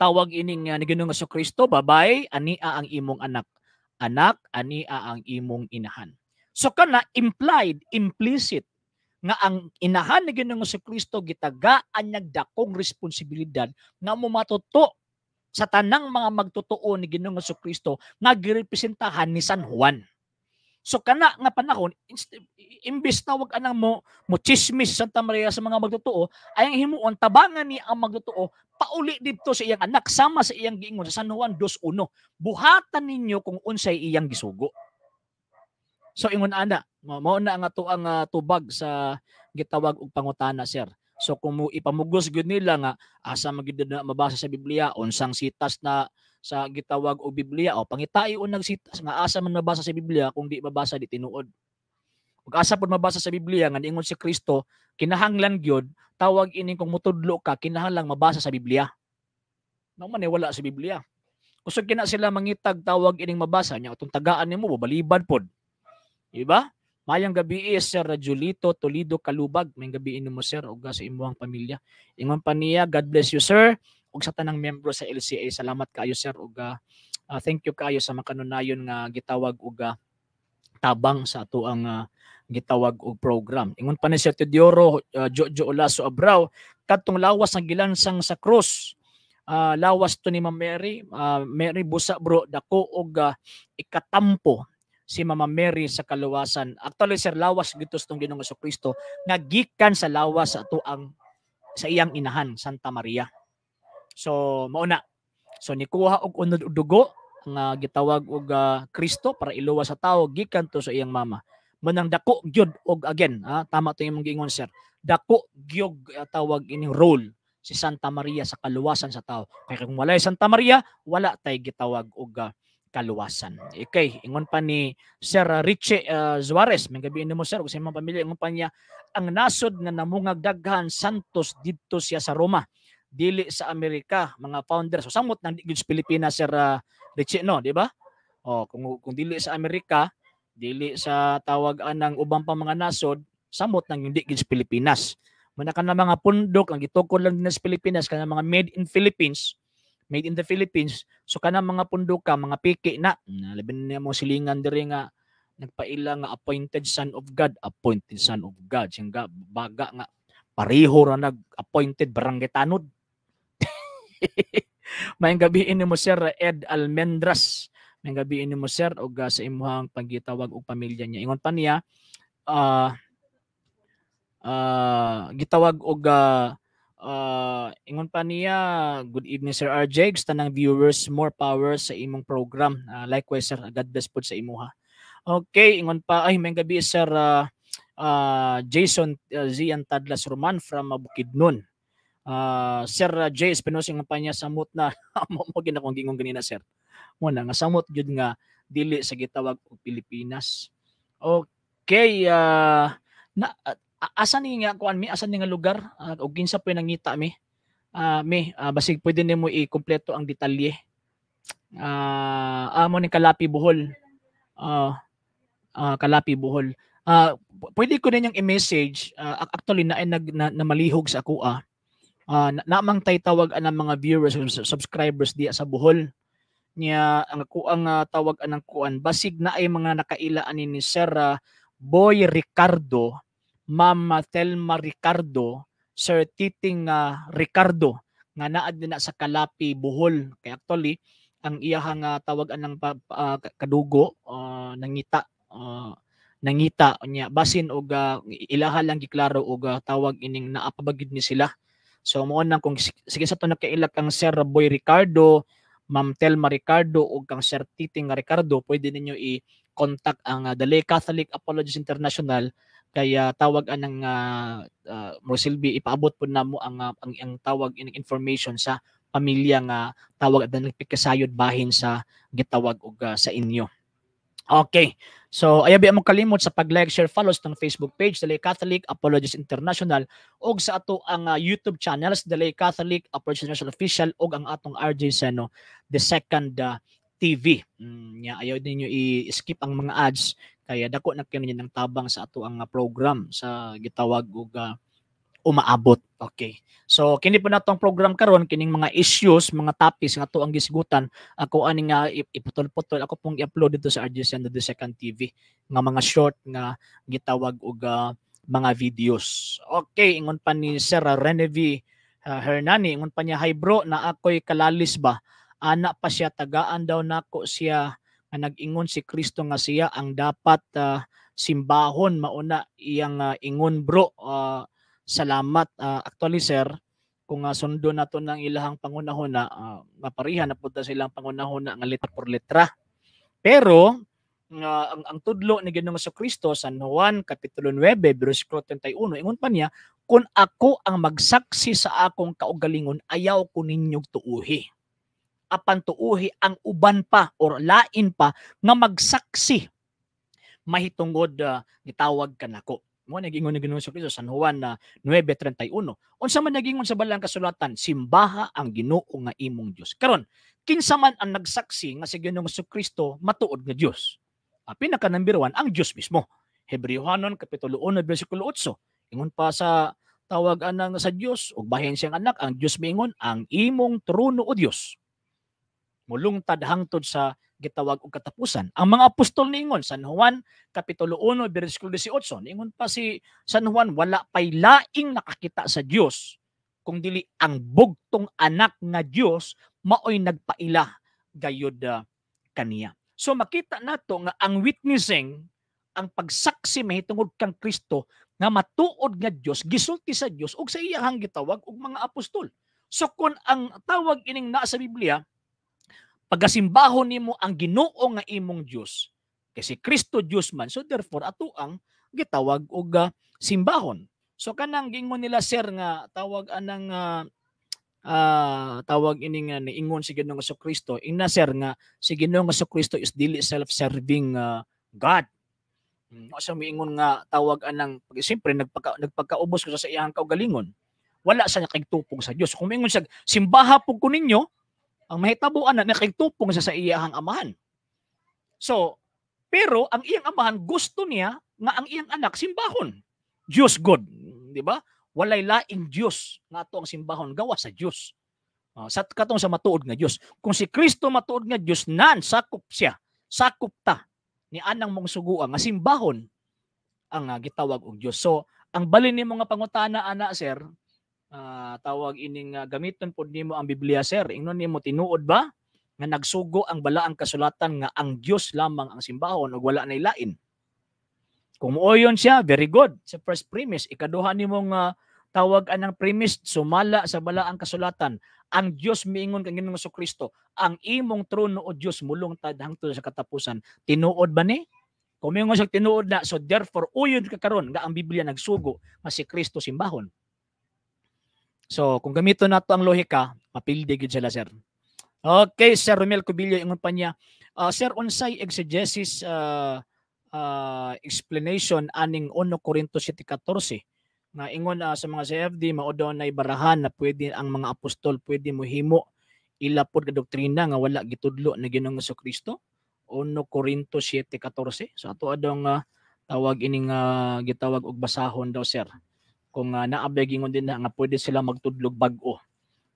tawag ining uh, ni Ginoong Kristo babay ani ang imong anak anak ania ang imong inahan. So kana implied, implicit nga ang inahan ni Ginoong si Kristo gitagaan niyag dakong responsibilidad nga mo matuto sa tanang mga magtotoo ni Ginoong si Kristo nga girepresentahan ni San Juan. So kana nga panahon, imbis na wag anang mo mo chismis Santa Maria sa mga magtotoo, ay ang himuon tabangan ni ang magtotoo pauli didto sa iyang anak sama sa iyang giingon sa San Juan 2:1. Buhatan ninyo kung unsay iyang gisugo. So ingon ana, mao na ang ato ang uh, tubag sa gitawag og pangutana sir. So kung mo ipamugos gud nila nga asa magid mabasa sa Biblia unsang sitas na sa gitawag o Biblia o pangitayo o nagsitas nga asa man mabasa sa Biblia kung di mabasa di tinuod. Ug asa pud mabasa sa Biblia nga ingon si Kristo kinahanglan gyud tawag ini kung mutudlo ka kinahanglan mabasa sa Biblia. no man eh, wala sa Biblia. Kusog kina sila mangitag tawag ining mabasa nya atong tagaan nimo babaliban pud Di ba? Mayang gabi is eh, Sir Julito Toledo Kalubag. May gabi mo Sir ug sa imuhang pamilya. Ingon pa niya, God bless you Sir ug sa tanang miyembro sa LCA salamat kaayo sir ug uh, thank you kaayo sa makanunayon nga gitawag og uh, ah, tabang sa ato ang uh, gitawag og program. Ingon pa ni Sir Teodoro uh, Olaso Abrao, katong lawas ang gilansang sa cross. Uh, lawas to ni Ma'am Mary, uh, Mary busa bro dako og uh, ikatampo si Mama Mary sa kaluwasan. Actually sir lawas gito tong Ginoong Kristo nga gikan sa lawas sa ato ang sa iyang inahan Santa Maria. So mao na. So nikuha og unod og dugo nga gitawag og uh, Kristo para iluwas sa tao gikan to sa iyang mama. Manang dako gyud og again, ha? tama to imong giingon sir. Dako gyog uh, ah, tawag ining role si Santa Maria sa kaluwasan sa tao. Kay kung wala Santa Maria, wala tay gitawag og uh, kaluwasan. Okay, ingon pa ni Sir Richie uh, Suarez, may gabi mo sir, kasi mga pamilya, ingon pa niya, ang nasod na namungag daghan santos didto siya sa Roma dili sa Amerika mga founders so samot nang gyud Pilipinas sir uh, Richie no di ba oh kung kung dili sa Amerika dili sa tawagan ng ubang pang mga nasod samot nang hindi gyud Pilipinas muna ka mga pundok ang gitukod lang din sa Pilipinas kana mga made in Philippines made in the Philippines so kana mga pundok ka mga piki na labi na mo silingan diri nga nagpaila nga appointed son of God appointed son of God sing baga nga pareho ra nag appointed barangay tanod Mayang gabi ni mo Sir Ed Almendras. Mayang gabi ni mo Sir og uh, sa imuhang pagitawag og pamilya niya. Ingon pa niya uh, uh, gitawag og uh, uh, ingon pa niya good evening Sir RJ tanang viewers more power sa imong program. Uh, likewise Sir God bless po sa imuha. Okay, ingon pa ay mayang gabi Sir uh, uh, Jason uh, Zian Tadlas Roman from uh, Bukidnon uh, Sir J. Espinosa nga panya samot na mo ginakong gingong ganina sir. Muna nga samot jud nga dili sa gitawag o Pilipinas. Okay, uh, na uh, ah, asa ni nga kuan mi asa ni nga lugar uh, og kinsa pay nangita mi? Uh, mi uh, basig pwede nimo ikompleto ang detalye. Uh, amo ni Kalapi Bohol. Uh, uh, Kalapi Bohol. Uh, pwede ko din yung i-message. Uh, actually, na, nag na, na malihog sa ako. Ah uh, ah, namang tay tawag ng mga viewers and subscribers diya sa Bohol niya ang kuang uh, ah, tawag anang kuan basig na ay mga nakailaan ni, Sir uh, Boy Ricardo, Mama Telma Ricardo, Sir Titing uh, Ricardo nga naad na sa Kalapi Bohol kay actually ang iyahang uh, tawag anang uh, kadugo uh, nangita uh, nangita niya basin og uh, ilaha lang giklaro og uh, tawag ining naapabagid ni sila So mo nang kung sige sa to nakaila ang Sir Boy Ricardo, Ma'am Telma Ricardo o kang Sir Titing Ricardo, pwede ninyo i-contact ang uh, ah, The Catholic Apologies International kaya tawagan ng uh, ah, uh, ah, Rosilby ipaabot po namo ang, uh, ang ang tawag in information sa pamilya nga uh, tawag at nagpikasayod bahin sa gitawag og uh, sa inyo. Okay. So, ayabi among kalimot sa pag-like, share, follow sa Facebook page, Delay Catholic Apologists International, o sa ato ang uh, YouTube channel, sa Catholic Apologists International Official, o ang atong RJ Seno, The Second uh, ah, TV. Mm, yeah, ayaw ninyo i-skip ang mga ads, kaya dako na kayo ng tabang sa ato ang uh, program sa gitawag og uh, umaabot. Okay. So kini po natong program karon kining mga issues, mga topics nga to ang gisgutan ako ani nga iputol-putol ako pong i-upload dito sa RGC and the Second TV nga mga short nga gitawag og uh, mga videos. Okay, ingon pa ni Sir Renevie uh, ah, Hernani, ingon pa niya, "Hi bro, na ako'y kalalis ba? Ana pa siya tagaan daw nako siya nga nag-ingon si Kristo nga siya ang dapat uh, simbahon mauna iyang uh, ingon bro." Uh, salamat uh, actually sir kung uh, sundo na ng ilahang pangunahuna uh, maparihan na pud silang pangunahuna nga letra por letra pero uh, ang, ang tudlo ni Ginoong Hesus Kristo San Juan kapitulo 9 bersikulo 31 ingon pa niya kun ako ang magsaksi sa akong kaugalingon ayaw ko ninyog tuuhi apan tuuhi ang uban pa or lain pa nga magsaksi mahitungod uh, gitawag kanako mo nagingon ni Ginoo Kristo San Juan na 9:31. Unsa man nagingon sa balang kasulatan, simbaha ang Ginoo nga imong Dios. Karon, kinsa man ang nagsaksi nga si Ginoo Kristo matuod nga Dios? Ah, pinaka number 1 ang Dios mismo. Hebreohanon kapitulo 1 bersikulo 8. Ingon pa sa tawag anang sa Dios ug bahin siyang anak ang Dios miingon ang imong trono o Dios. Mulungtad hangtod sa gitawag og katapusan. Ang mga apostol ni niingon San Juan kapitulo 1 bersikulo 18 niingon pa si San Juan wala pay laing nakakita sa Dios kung dili ang bugtong anak nga Dios maoy nagpaila gayud ah, kaniya. So makita nato nga ang witnessing ang pagsaksi mahitungod kang Kristo nga matuod nga Dios gisulti sa Dios ug sa iyang gitawag og mga apostol. So kung ang tawag ining naa sa Biblia pagasimbahon nimo ang Ginoo nga imong Dios kasi si Kristo Dios man so therefore ato ang gitawag og uh, simbahon so kanang gingon nila sir nga tawag anang uh, uh, tawag ini nga ni ingon si Ginoo nga Kristo ina sir nga si Ginoo nga Kristo is dili self-serving uh, God no hmm, sa miingon nga tawag anang siyempre nagpagka, nagpagkaubos ko sa iyang kaugalingon wala sa niya kay tupog sa Dios kung miingon siya simbaha pug ko ninyo ang mahitabuan na nakigtupong sa sa iyahang amahan. So, pero ang iyang amahan gusto niya nga ang iyang anak simbahon. Diyos God, di ba? Walay laing Diyos nga ato ang simbahon gawa sa Diyos. Uh, sa katong sa matuod nga Diyos. Kung si Kristo matuod nga Diyos, nan sakop siya, sakop ta ni anang mong suguan nga simbahon ang uh, gitawag og Diyos. So, ang balin ni mga pangutana ana sir, uh, tawag ining uh, gamiton pod nimo ang Biblia sir ingnon nimo tinuod ba nga nagsugo ang balaang kasulatan nga ang Dios lamang ang simbahon ug wala nay lain kung mooyon siya very good sa first premise ikaduha nimo nga uh, tawag anang premise sumala sa balaang kasulatan ang Dios miingon kang Ginoong Kristo ang imong trono o Dios mulong tad hangtod sa katapusan tinuod ba ni kung nga sa tinuod na so therefore uyod ka karon nga ang Biblia nagsugo nga si Kristo simbahon So, kung gamito na ang lohika, mapildi gyud sila, sir. Okay, Sir Romel Cubillo, ingon pa niya. Uh, ah, sir, unsay exegesis uh, uh, explanation aning 1 Corinto 14 na ingon uh, sa mga CFD mao na barahan na pwede ang mga apostol pwede mo himo ilapod pod ka doktrina nga wala gitudlo na Ginoong Hesus Kristo 1 Corinto 7:14 so ato adong uh, tawag ining uh, gitawag og basahon daw sir kung uh, ah, naabegingon din na nga pwede sila magtudlog bag-o.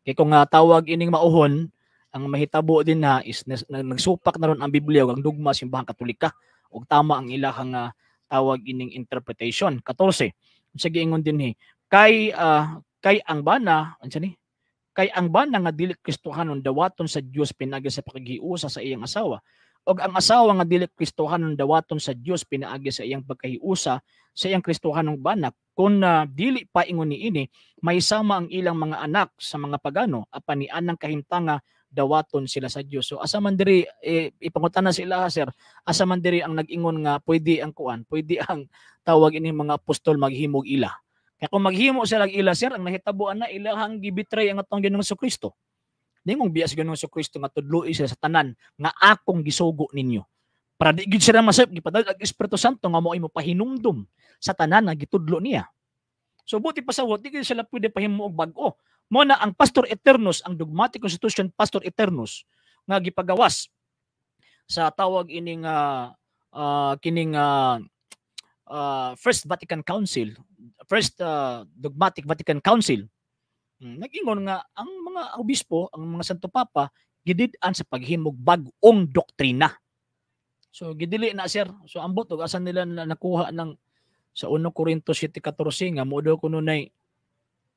Kay kung uh, tawag ining mauhon, ang mahitabo din na is nagsupak na ron ang Biblia ug ang dugma simbahan Katolika ug tama ang ilahang uh, tawag ining interpretation. 14. Sige ingon din hi. Kay uh, kay ang bana, unsa ni? Kay ang bana nga dili Kristohanon dawaton sa Dios pinagi sa pakigiusa sa iyang asawa og ang asawa nga dili ng dawaton sa Dios pinaagi sa iyang pagkahiusa sa iyang Kristohanong banak kun uh, ah, dili pa ingon ini may sama ang ilang mga anak sa mga pagano apan ni anang kahimtanga dawaton sila sa Dios so asa man diri eh, ipangutana sila sir asa man diri ang nagingon nga pwede ang kuan pwede ang tawag ini mga apostol maghimog ila kaya kung maghimo sila ila sir ang nahitabuan na ilahang gibitray ang atong Ginoong Kristo Nimong biya si Ginoong si Kristo nga tudloy sila sa tanan nga akong gisugo ninyo. Para di gid sila masayop gipadal ang Espiritu Santo nga mo imo pahinumdom sa tanan nga gitudlo niya. So buti pa sa di gid sila pwede pahimo og bag-o. Mo na ang Pastor Eternus, ang dogmatic constitution Pastor Eternus nga gipagawas sa tawag ining uh, uh, ah, kining uh, ah, uh, First Vatican Council, First uh, Dogmatic Vatican Council, hmm, nagingon nga ang mga obispo, ang mga Santo Papa, gidid-an sa paghimog bagong doktrina. So gidili na sir. So ang butog asan nila na nakuha ng sa 1 Corinto 7:14 nga mo daw kuno nay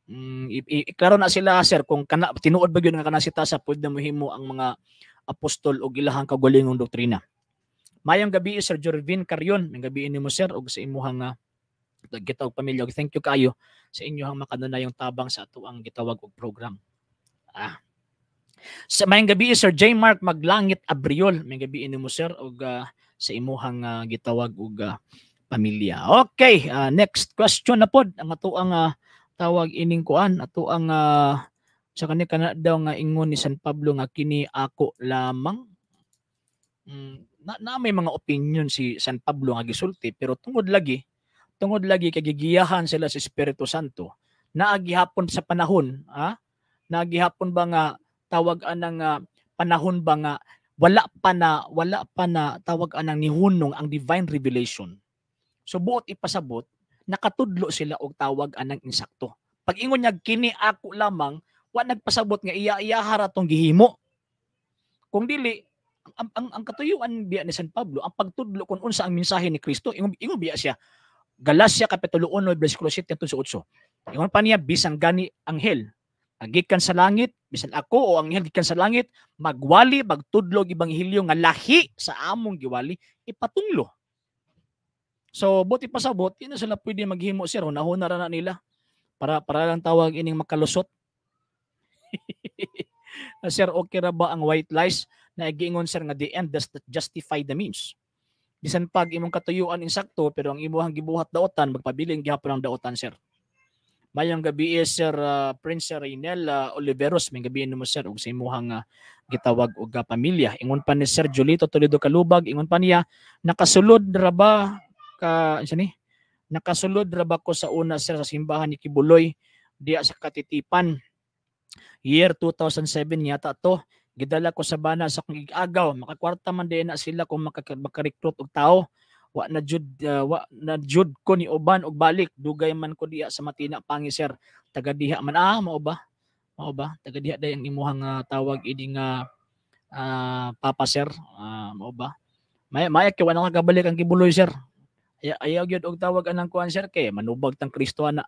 mm, iklaro na sila sir kung kana tinuod ba gyud nga kanasita sa tasa pud na mohimo ang mga apostol og ilahang kagulingong doktrina. Mayang gabi Sir Jorvin Carrion, may gabi ni mo sir og sa imuhang uh, gitawag pamilya. Thank you kayo sa inyo inyong makadanayong tabang sa ato ang gitawag og program. Ah. Sa mayang gabi Sir J Mark Maglangit Abriol, may gabi mo sir og uh, sa imuhang uh, gitawag og uh, pamilya. Okay, uh, next question na pod ang ato ang uh, tawag ining kuan ato ang uh, sa kani kana daw nga ingon ni San Pablo nga kini ako lamang. Mm, na, na may mga opinion si San Pablo nga gisulti pero tungod lagi tungod lagi kay gigiyahan sila sa si Espiritu Santo na agihapon sa panahon ha nagihapon ba nga tawag anang uh, panahon ba nga wala pa na wala pa na tawag anang nihunong ang divine revelation. So buot ipasabot nakatudlo sila og tawag anang insakto. Pag ingon niya kini ako lamang wa nagpasabot nga iya iya haratong gihimo. Kung dili ang, ang, ang katuyuan biya ni San Pablo, ang pagtudlo kung unsa ang mensahe ni Kristo, ingon ingon biya siya Galacia kapitulo 1 versikulo 7 hangtod sa 8. Ingon pa niya bisang gani anghel ang gikan sa langit, bisan ako o ang gikan sa langit, magwali, magtudlog hilyo, nga lahi sa among giwali, ipatunglo. So, buti pa sabot, yun na sila pwede maghimo, sir. Hunahuna oh, ra na nila. Para, para lang tawag ining makalusot. Ah, sir, okay ra ba ang white lies na igingon, sir, nga the end does not justify the means? Bisan pag imong katuyuan insakto, pero ang imong gibuhat daotan, magpabiling gihapon ang daotan, sir. Mayang gabi is Sir uh, Prince Rinel uh, ah, Oliveros. May gabi mo Sir. Ug sa imuhang uh, gitawag og uh, pamilya. Ingon pa ni Sir Julito Toledo Kalubag. Ingon pa niya. Nakasulod ra ba ka... Ano ni? Nakasulod ra ba ko sa una Sir sa simbahan ni Kibuloy diya sa Katitipan. Year 2007 yata to. Gidala ko sa bana sa kong igagaw. Makakwarta man din na sila kung makarekrut og tao wa na jud uh, wa na jud ko ni uban og balik dugay man ko diha sa matina pangi sir taga diha man ah mao ba mao ba taga diha day ang imuhang uh, tawag ini nga uh, papa sir uh, mao ba may maya kay wala ka balik ang gibuloy sir ay ayaw gyud og tawag anang kuan sir kay manubag tang Kristo ana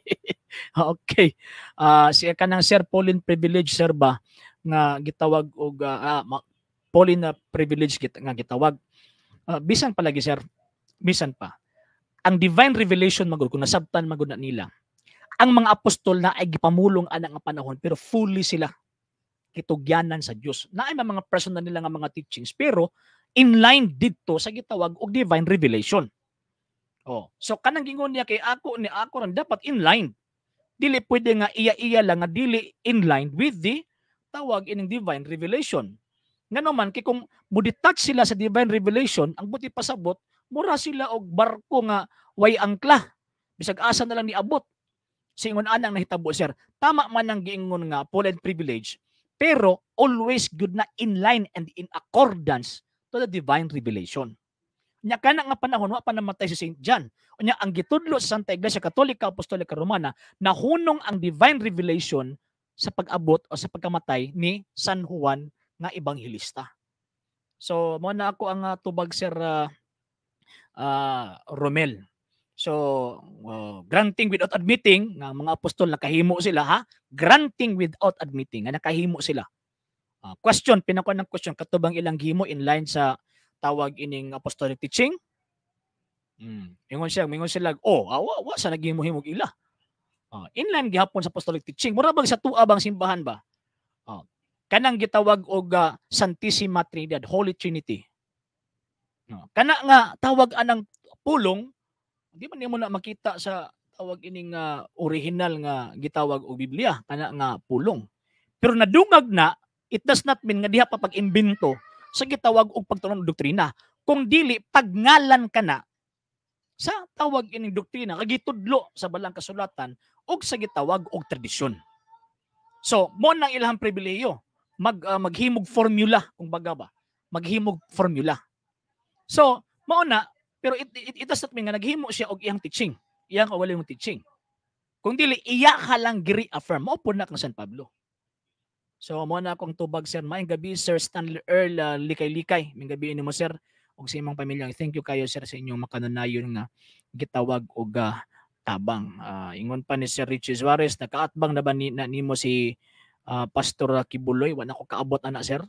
okay uh, siya kanang sir pollen privilege sir ba nga gitawag og uh, ah, Pauline privilege git nga gitawag uh, bisan lagi sir, bisan pa. Ang divine revelation magud kun nasabtan magud na nila. Ang mga apostol na ay gipamulong anang panahon pero fully sila kitugyanan sa Dios. Naay mga personal nila nga mga teachings pero in line dito sa gitawag og divine revelation. Oh, so kanang gingon niya kay ako ni ako ron dapat in line. Dili pwede nga iya-iya lang nga dili in line with the tawag ining divine revelation. Nga naman, kay kung muditouch sila sa divine revelation, ang buti pasabot, mura sila og barko nga way angkla. Bisag asa na lang ni abot. Singon anang nahitabo, sir. Tama man ang giingon nga, full and privilege, pero always good na in line and in accordance to the divine revelation. Nya kana nga panahon wa pa namatay si St. John. Unya ang gitudlo sa Santa Iglesia Katolika Apostolika Romana nahunong ang divine revelation sa pag-abot o sa pagkamatay ni San Juan nga ebanghelista. So mo na ako ang uh, tubag sir uh, uh, Romel. So uh, granting without admitting nga mga apostol nakahimo sila ha. Granting without admitting nga nakahimo sila. Uh, question pinako ng question katubang ilang gimo in line sa tawag ining apostolic teaching. Mm. Mingon siya, mingon sila, oh, awa, awa sa naghimo-himog ila. Uh, inline gihapon sa apostolic teaching. Mura bang sa tuabang simbahan ba? kanang gitawag og uh, Santissima Trinidad, Holy Trinity. No. Kana nga tawag anang pulong, di man nimo na makita sa tawag ining uh, ah, original nga gitawag og Biblia, kana nga pulong. Pero nadungag na, it does not mean nga diha pa pag-imbento sa gitawag og pagtuon doktrina. Kung dili pagngalan kana sa tawag ining doktrina kag gitudlo sa balang kasulatan og sa gitawag og tradisyon. So, mo nang ilhang pribileyo mag uh, maghimog formula kung baga ba maghimog formula so mao na pero it, it, it does not mean nga naghimo siya og iyang teaching iyang kawala yung teaching kung dili iya ka lang giri affirm mao pud na kang San Pablo so mao na akong tubag sir maayong gabi sir Stanley Earl uh, likay-likay ming gabi ni mo sir og sa imong pamilya thank you kayo sir sa inyong makanunayon nga gitawag og uh, tabang. Uh, ingon pa ni Sir Richie Suarez, nakaatbang na ba ni, na nimo si uh, Pastor Kibuloy wala ko kaabot ana sir.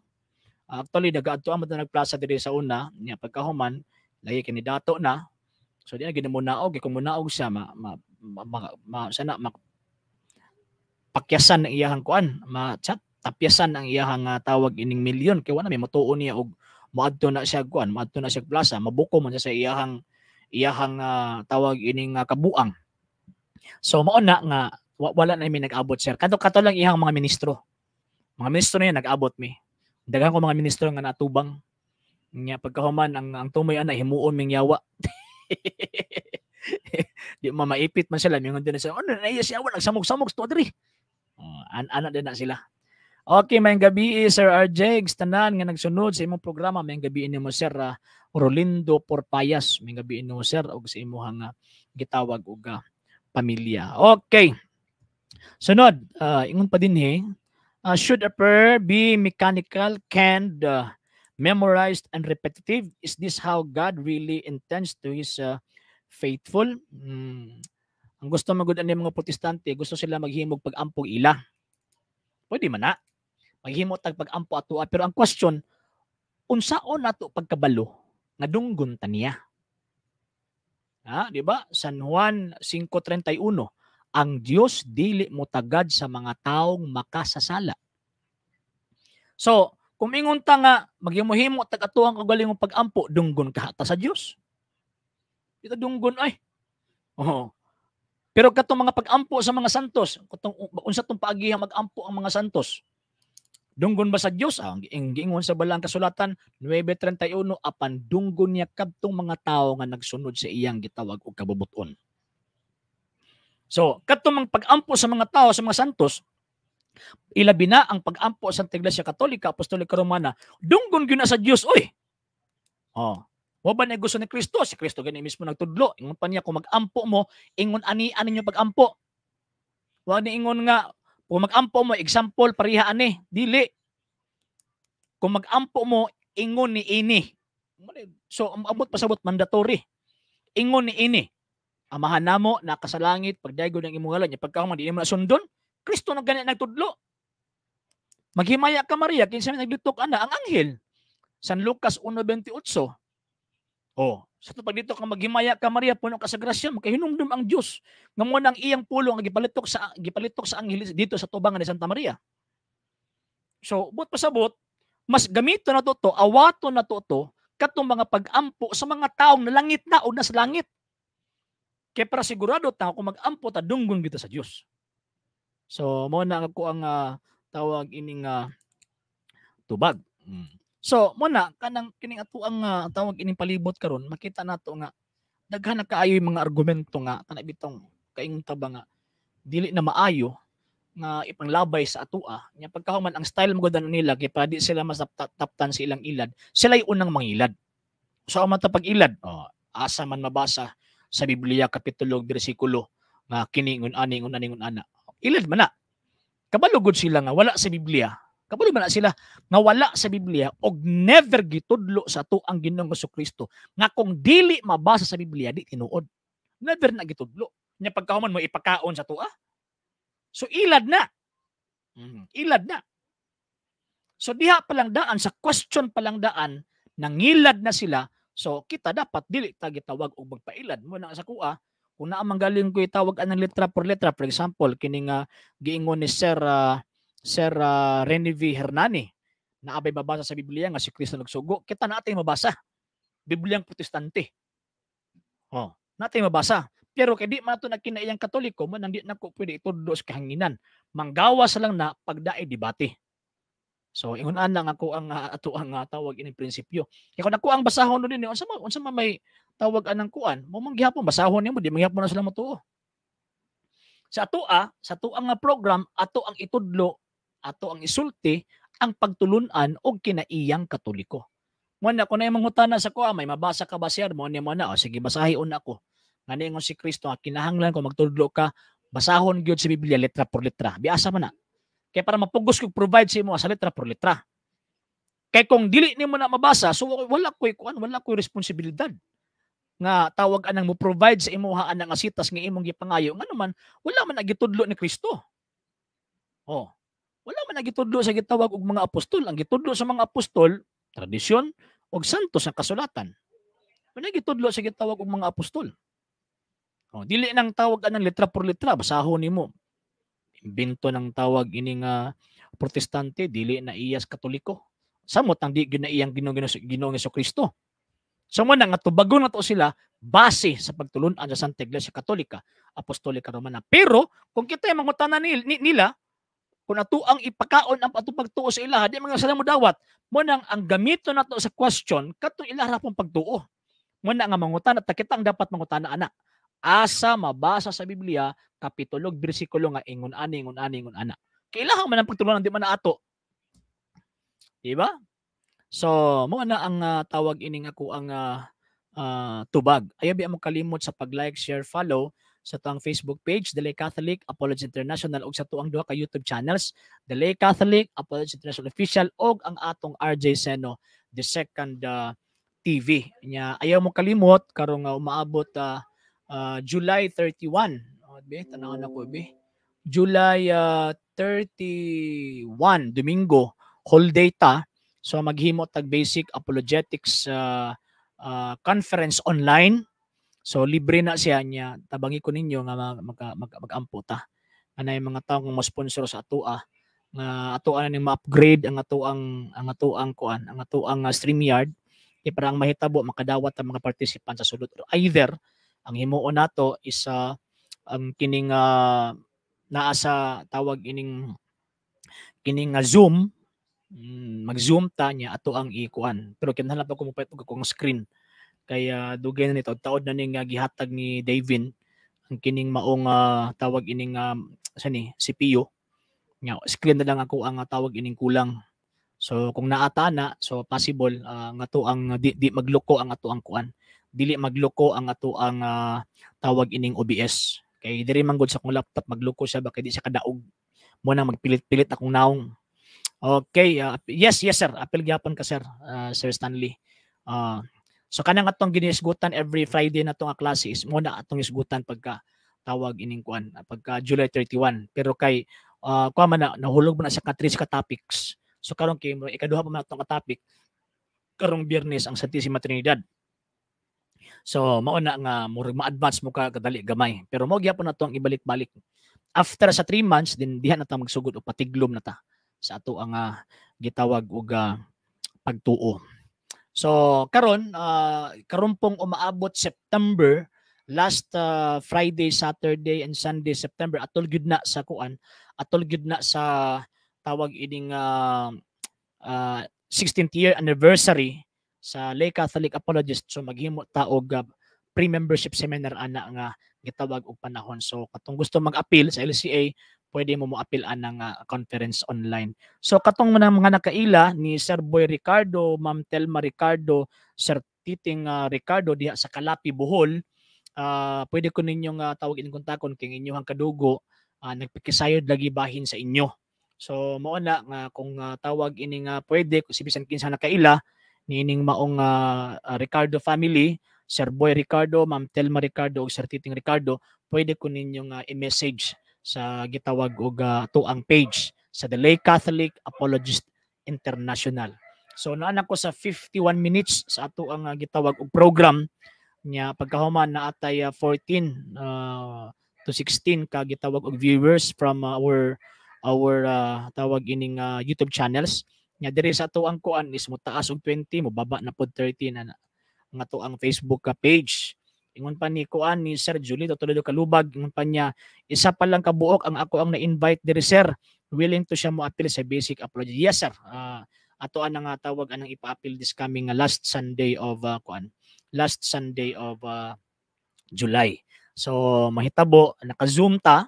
Uh, actually nagaadto ang na nagplasa diri sa una niya pagkahuman lagi kini dato na. So di na ginamunaog kung munaog siya ma, ma, ma, ma, ma sana ma, pakyasan ang iyahang kuan, ma chat tapyasan ang iyahang uh, tawag ining milyon kay wala may matuon niya og maadto na siya kuan, maadto na siya plasa, mabuko man siya sa iyahang iyahang uh, tawag ining uh, kabuang. So mao na nga wala na may nag-abot sir. Kato kato lang ihang mga ministro. Mga ministro na yan nag-abot mi. Daghan ko mga ministro nga natubang. Nga pagkahuman ang ang tumoy ana himuon ming yawa. Di mamaipit man sila mingon din sa ano na iya siya wala nagsamog-samog to diri. Uh, an ana din na sila. Okay, may gabi Sir RJ. Tanan nga nagsunod sa imong programa. May gabi ni mo Sir uh, ah, Rolindo Porpayas. May gabi ni mo Sir og sa imong uh, gitawag og uh, pamilya. Okay. Sunod, uh, ingon pa din eh. Uh, should a prayer be mechanical, canned, uh, memorized, and repetitive? Is this how God really intends to His uh, faithful? Mm. Ang gusto magud ani mga protestante, gusto sila maghimog pag-ampog ila. Pwede man na. Maghimo tag pag-ampo ato. Ah. Pero ang question, unsaon nato pagkabalo nga dunggon taniya? Ha, ah, di ba? San Juan 5:31 ang Dios dili mo tagad sa mga taong makasasala. So, kung ingunta nga, maghimuhimo tag atuang kagalingong pag-ampo, dunggon ka hata sa Diyos. Ito dunggon ay. Oo. Pero katong mga pag-ampo sa mga santos, katong unsa tong paagihang mag-ampo ang mga santos? Dunggon ba sa Dios? Ah, ang giingon sa balang kasulatan 9:31 apan dunggon niya kadtong mga tawo nga nagsunod sa iyang gitawag og kabubuton. So, katumang pag-ampo sa mga tao, sa mga santos, ilabi na ang pag-ampo sa Iglesia Katolika, Apostolika Romana, dunggon gyud na sa Dios oy. Oh. Wa ba gusto ni Kristo? Si Kristo gani mismo nagtudlo. Ingon pa niya kung mag-ampo mo, ingon ani ani niyo pag-ampo. Wa ni ingon nga kung mag-ampo mo, example pareha ani, dili. Kung mag-ampo mo, ingon ni ini. So, abot pasabot mandatory. Ingon ni ini amahan namo na kasalangit pagdaygo ng imong ngalan nya pagkahuman di mo sundon Kristo nang gani nagtudlo maghimaya ka Maria kinsa naglitok ana ang anghel San Lucas 1:28 oh sa so, pag ka maghimaya ka Maria puno ka sa grasya makahinumdum ang Dios nga mo nang iyang pulo nga gipalitok sa gipalitok sa anghel dito sa tubang ni Santa Maria so but pasabot mas gamito na to to awato na to to katong mga pagampo sa mga taong na langit na o nasa langit kaya para sigurado ta kung magampo ta dunggon kita sa Dios. So mo na ako ang uh, tawag ining uh, tubag. Mm. So mo na kanang kining ato ang uh, tawag ining palibot karon makita nato nga daghan na kaayoy mga argumento nga kana bitong kaing taba nga dili na maayo nga ipanglabay sa atua nya pagkahuman ang style mo gud ano nila kay padi sila taptan sa ilang ilad sila ay unang mangilad so ang mata pag ilad oh, asa man mabasa sa Biblia kapitulo bersikulo nga kiningon ani ngon aningon ana. Ilad man na. Kabalugod sila nga wala sa Biblia. Kabalo man na sila nga wala sa Biblia og never gitudlo sa to ang Ginoong Hesus Kristo nga kung dili mabasa sa Biblia di tinuod. Never na gitudlo. Nya pagkahuman mo ipakaon sa tuwa. Ah. So ilad na. Mhm, ilad na. So diha palang daan sa question palang daan nangilad na sila So kita dapat dili ta gitawag og magpailad mo na sa kuha kung naa manggaling ko itawag anang letra por letra for example kini nga giingon ni Sir uh, Sir uh, ah, Renivi Hernani na abay babasa sa Biblia nga si Kristo nagsugo kita natin mabasa Bibliang Protestante oh natin mabasa pero kay di man na kinaiyang Katoliko man di na ko pwede itudlo sa kahanginan manggawas lang na pagdae debate So ingunan lang ako ang ah, ato ang ah, tawag ini prinsipyo. Kaya kung ako ang basahon no din, unsa man unsa man may tawag anang kuan, mo man gihapon basahon nimo, di man gihapon na sila matuo. Sa ato a, ah, sa ato ang program, ato ang itudlo, ato ang isulti ang pagtulunan og kinaiyang Katoliko. Mo na ko na imong hutana sa kuha, may mabasa ka ba sir mo ni mo na, o sige basahi una ko. Ngani ingon si Kristo, kinahanglan ko magtudlo ka, basahon gyud sa Biblia letra por letra. Biasa man na kaya para mapugos ko provide sa imo ah, sa letra por letra. Kaya kung dili ni mo na mabasa, so wala ko'y kuan, wala ko'y responsibilidad nga tawag anang mo provide sa imuha anang asitas nga imong gipangayo nga naman wala man nagitudlo ni Kristo. Oh. Wala man nagitudlo sa gitawag og mga apostol. Ang gitudlo sa mga apostol, tradisyon og santos sa kasulatan. Wala gitudlo sa gitawag og mga apostol. Oh, dili nang tawag anang letra por letra, basahon nimo. Binto ng tawag ini nga protestante dili na iyas katoliko. Samot ang di gyud na iyang Ginoong Ginoong sa Kristo. So mo na nga tubago na to sila base sa pagtulon-an sa Santa Iglesia Katolika, Apostolika Romana. Pero kung kita yung mga nila, kung ato ang ipakaon ang ato pagtuo sa ilaha, di mga sala mo dawat, mo nang ang gamito nato sa question, katong ilaha pong pagtuo. Mo na nga mangutan at kita ang dapat mangutan na anak asa mabasa sa Biblia kapitulo bersikulo nga ingon ani ingon ani ingon ana. Kailangan man ang pagtulungan di man na ato. Di ba? So, mo na ang uh, tawag ining ako ang uh, uh, tubag. Ayabi mo kalimot sa pag-like, share, follow sa tuang Facebook page, Delay Catholic Apology International ug sa tuang duha ka YouTube channels, Delay Catholic Apology International Official ug ang atong RJ Seno the second uh, TV. Nya ayaw mo kalimot karong uh, umaabot uh, uh, July 31. Ano be? na ko, be. July uh, ah, 31, Domingo, whole day ta. So maghimo tag basic apologetics uh, uh, conference online. So libre na siya niya. Tabangi ko ninyo nga mag mag, mag, mag amputa. Anay mga tawo nga mo sponsor sa atoa nga uh, atoan ning ma-upgrade ang ato ang atoang kuan, ang atoang uh, StreamYard kay ang mahitabo makadawat ang mga participants sa sulod either ang himuon nato is uh, ang kining uh, naa sa tawag ining kining uh, Zoom mm, mag-zoom ta niya ato ang ikuan. Pero kinahanglan pa kumupit og kung screen. Kaya dugay na nito taod na ning uh, gihatag ni Davin ang kining maong uh, tawag ining uh, sa ni CPU. Nga screen na lang ako ang uh, tawag ining kulang. So kung naata na so possible uh, nga to ang di, di magloko ang ato ang kuan dili magluko ang ato ang uh, tawag ining OBS. Kay diri man gud sa akong laptop magluko siya bakit di siya kadaog. Mo nang magpilit-pilit akong naong. Okay, uh, yes, yes sir. Apil gyapon ka sir, uh, Sir Stanley. Uh, so kanang atong ginisgutan every Friday na tong klase is mo na atong isgutan pagka tawag ining kuan pagka July 31. Pero kay uh, kuan man na, nahulog mo na sa katris ka topics. So karong kay ikaduha pa man atong topic karong Biyernes ang Santissima Trinidad. So mao na nga murag ma-advance mo ka kadali gamay. Pero mo gyapon na to ang ibalik-balik. After sa 3 months din diha na ta magsugod o patiglom na ta sa ato ang uh, gitawag og uh, ah, pagtuo. So karon uh, karon pong umaabot September last uh, Friday, Saturday and Sunday September atol gyud na sa kuan, atol gyud na sa tawag ining uh, uh, 16th year anniversary sa lay Catholic apologist so maghimo ta og uh, pre-membership seminar ana nga gitawag og panahon so katong gusto mag-appeal sa LCA pwede mo mo-appeal anang uh, conference online so katong mga mga nakaila ni Sir Boy Ricardo Ma'am Telma Ricardo Sir Titing uh, Ricardo diha sa Kalapi Bohol uh, pwede ko ninyong uh, tawag in kontakon kay inyohang kadugo uh, nagpikisayod lagi bahin sa inyo so mao na nga kung uh, tawag ini nga pwede kung si bisan kinsa nakaila niining maong uh, Ricardo family, Sir Boy Ricardo, Ma'am Telma Ricardo ug Sir Titing Ricardo, pwede ko ninyong uh, i-message sa gitawag og uh, tuang page sa The Lay Catholic Apologist International. So naanak ko sa 51 minutes sa ato ang uh, gitawag og program niya pagkahuman na atay uh, 14 uh, to 16 ka gitawag og viewers from uh, our our uh, tawag ining uh, YouTube channels nya diri sa tuang kuan is mo taas og 20 mo baba na pod 30 na nga to ang Facebook ka page ingon pa ni kuan ni Sir Julie tutulod kalubag ingon pa niya isa pa lang kabuok ang ako ang na-invite diri sir willing to siya mo appeal sa basic upload yes sir uh, ato ang nga tawag anang ipa-appeal this coming ah, last Sunday of uh, kuan last Sunday of uh, July so mahitabo naka-zoom ta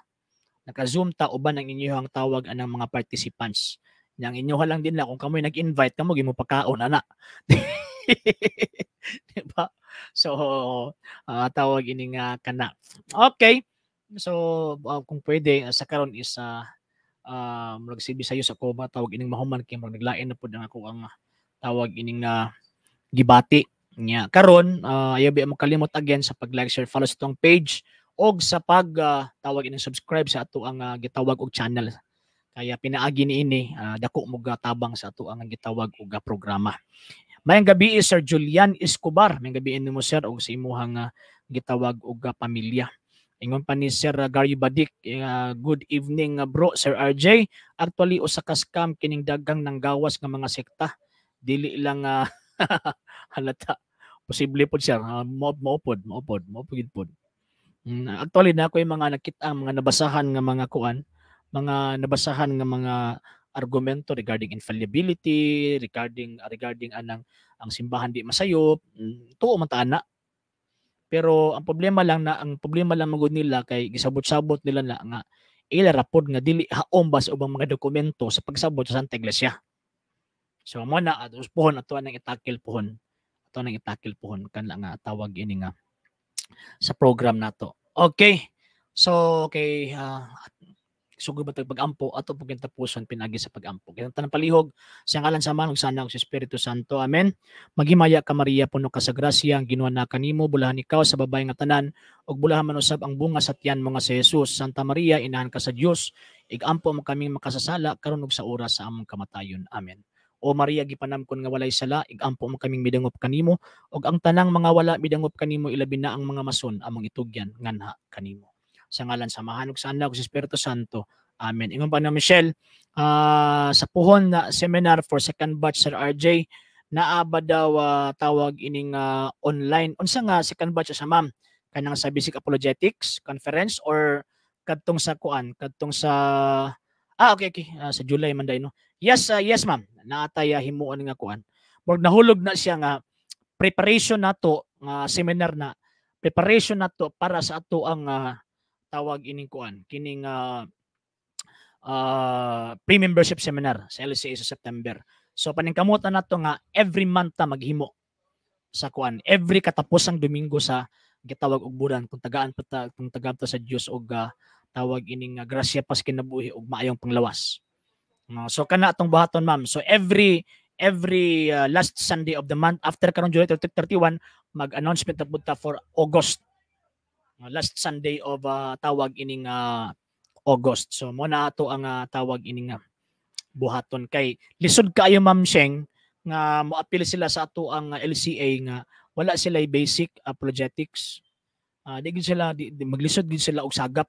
naka-zoom ta uban ang inyong tawag anang mga participants Yang inyo lang din na kung kamoy nag-invite kamo gimo pagkaon ana. di ba? So uh, tawag ini nga uh, kana. Okay. So uh, kung pwede uh, sa karon is uh, uh, murag sibi sayo sa ko tawag ining mahuman kay murag naglain na pud ang ako ang tawag ining nga uh, gibati nya yeah. karon uh, ayaw mo kalimot again sa pag-like share follow sa tong page og sa pag uh, tawag ining subscribe sa ato ang uh, gitawag og channel kaya pinaagi ni ini uh, dako mo tabang sa ato ang gitawag og programa. Mayang gabi Sir Julian Escobar. Mayang gabi nimo Sir og sa imuhang uh, gitawag og pamilya. Ingon pa ni Sir Gary Badik, uh, good evening uh, bro Sir RJ. Actually usa ka scam kining dagang ng gawas nga mga sekta. Dili lang uh, halata. Posible pod sir, uh, maupod, maupod, maupod pod. Mm, actually na ako yung mga nakita, mga nabasahan ng mga kuan, mga nabasahan ng mga argumento regarding infallibility, regarding regarding anang ah, ang simbahan di masayop, mm, tuo man tana. Pero ang problema lang na ang problema lang magud nila kay gisabot-sabot nila na nga ila rapod nga dili haom bas ubang mga dokumento sa pagsabot sa Santa Iglesia. So amo na atos pohon ato nang itakil pohon. Ato nang itakil pohon kanla nga tawag ini nga sa program nato. Okay. So okay uh, sugod matag pagampo ato pug tapuson pinagi sa pagampo kinang tanang palihog sa ngalan sa manong sana sa Espiritu Santo amen Magimaya ka Maria puno ka sa grasya ang Ginoo na kanimo bulahan ikaw sa babae nga tanan ug bulahan man usab ang bunga sa tiyan mo nga si Jesus Santa Maria inahan ka sa Dios igampo mo kaming makasasala karon ug sa oras sa among kamatayon amen o Maria gipanamkon nga walay sala igampo mo kaming midangop kanimo ug ang tanang mga wala midangop kanimo ilabi na ang mga mason among itugyan nganha kanimo sa ngalan sa Mahanok sa Anlaw, sa Espiritu Santo. Amen. Ingon pa na Michelle, uh, sa puhon na seminar for second batch Sir RJ, naaba daw uh, tawag ining uh, online. Unsa nga second batch sa ma'am? Kanang sa Basic Apologetics Conference or kadtong sa kuan? Kadtong sa... Ah, okay, okay. Uh, sa July man no? Yes, uh, yes ma'am. Naatay himuan nga kuan. Murag nahulog na siya nga preparation nato nga seminar na preparation nato para sa ato ang uh, tawag ining kuan kining uh, ah, uh, ah, pre-membership seminar sa LCA sa September. So paningkamot na nato nga every month ta maghimo sa kuan. Every katapusang Domingo sa gitawag og bulan kung tagaan pa ta kung tagam ta sa Dios og uh, tawag ining uh, grasya pas kinabuhi og maayong panglawas. Uh, so kana atong buhaton ma'am. So every every uh, last Sunday of the month after karon July 31 mag-announcement ta for August Ah, last Sunday of uh, tawag ining uh, August. So mo na ato ang uh, tawag ining uh, buhaton kay lisod kaayo Ma'am Sheng nga moapil sila sa ato ang uh, LCA nga wala sila basic apologetics. Uh, di gid sila di, di, maglisod gid sila og sagap.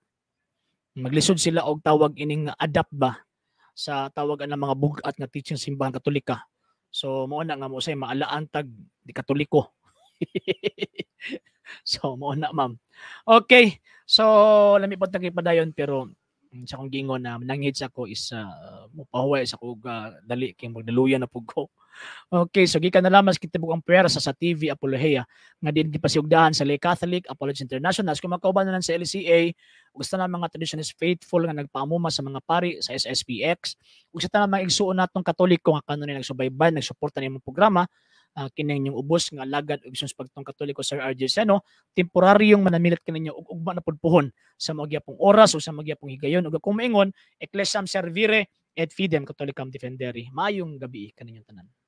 Maglisod sila og tawag ining adapt ba sa tawag ng mga bugat na teaching simbahan Katolika. So mo na nga mo say maalaan tag di Katoliko so, mo na, ma'am. Okay. So, po lamipot na padayon pero mm, sa kong gingon na um, sa ko is uh, ah, sa ko uh, dali kay magdaluyan na pug Okay, so gikan na lamas kita bukang pera sa sa TV Apologia nga din di gipasiugdahan sa Lay Catholic Apology International kung makauban na lang sa LCA gusto na mga traditionalist faithful nga nagpaamuma sa mga pari sa SSPX ug sa tanang mga igsuon natong katoliko nga kanon nagsubaybay nagsuporta nimo programa uh, ah, kining yung ubos nga alagad og isang pagtong katoliko Sir RJ temporary yung manamilit kaninyo og ugma na pudpuhon sa magyapong oras o sa magyapong higayon ug kung moingon ecclesiam servire et fidem catholicam defenderi maayong gabi kaninyo tanan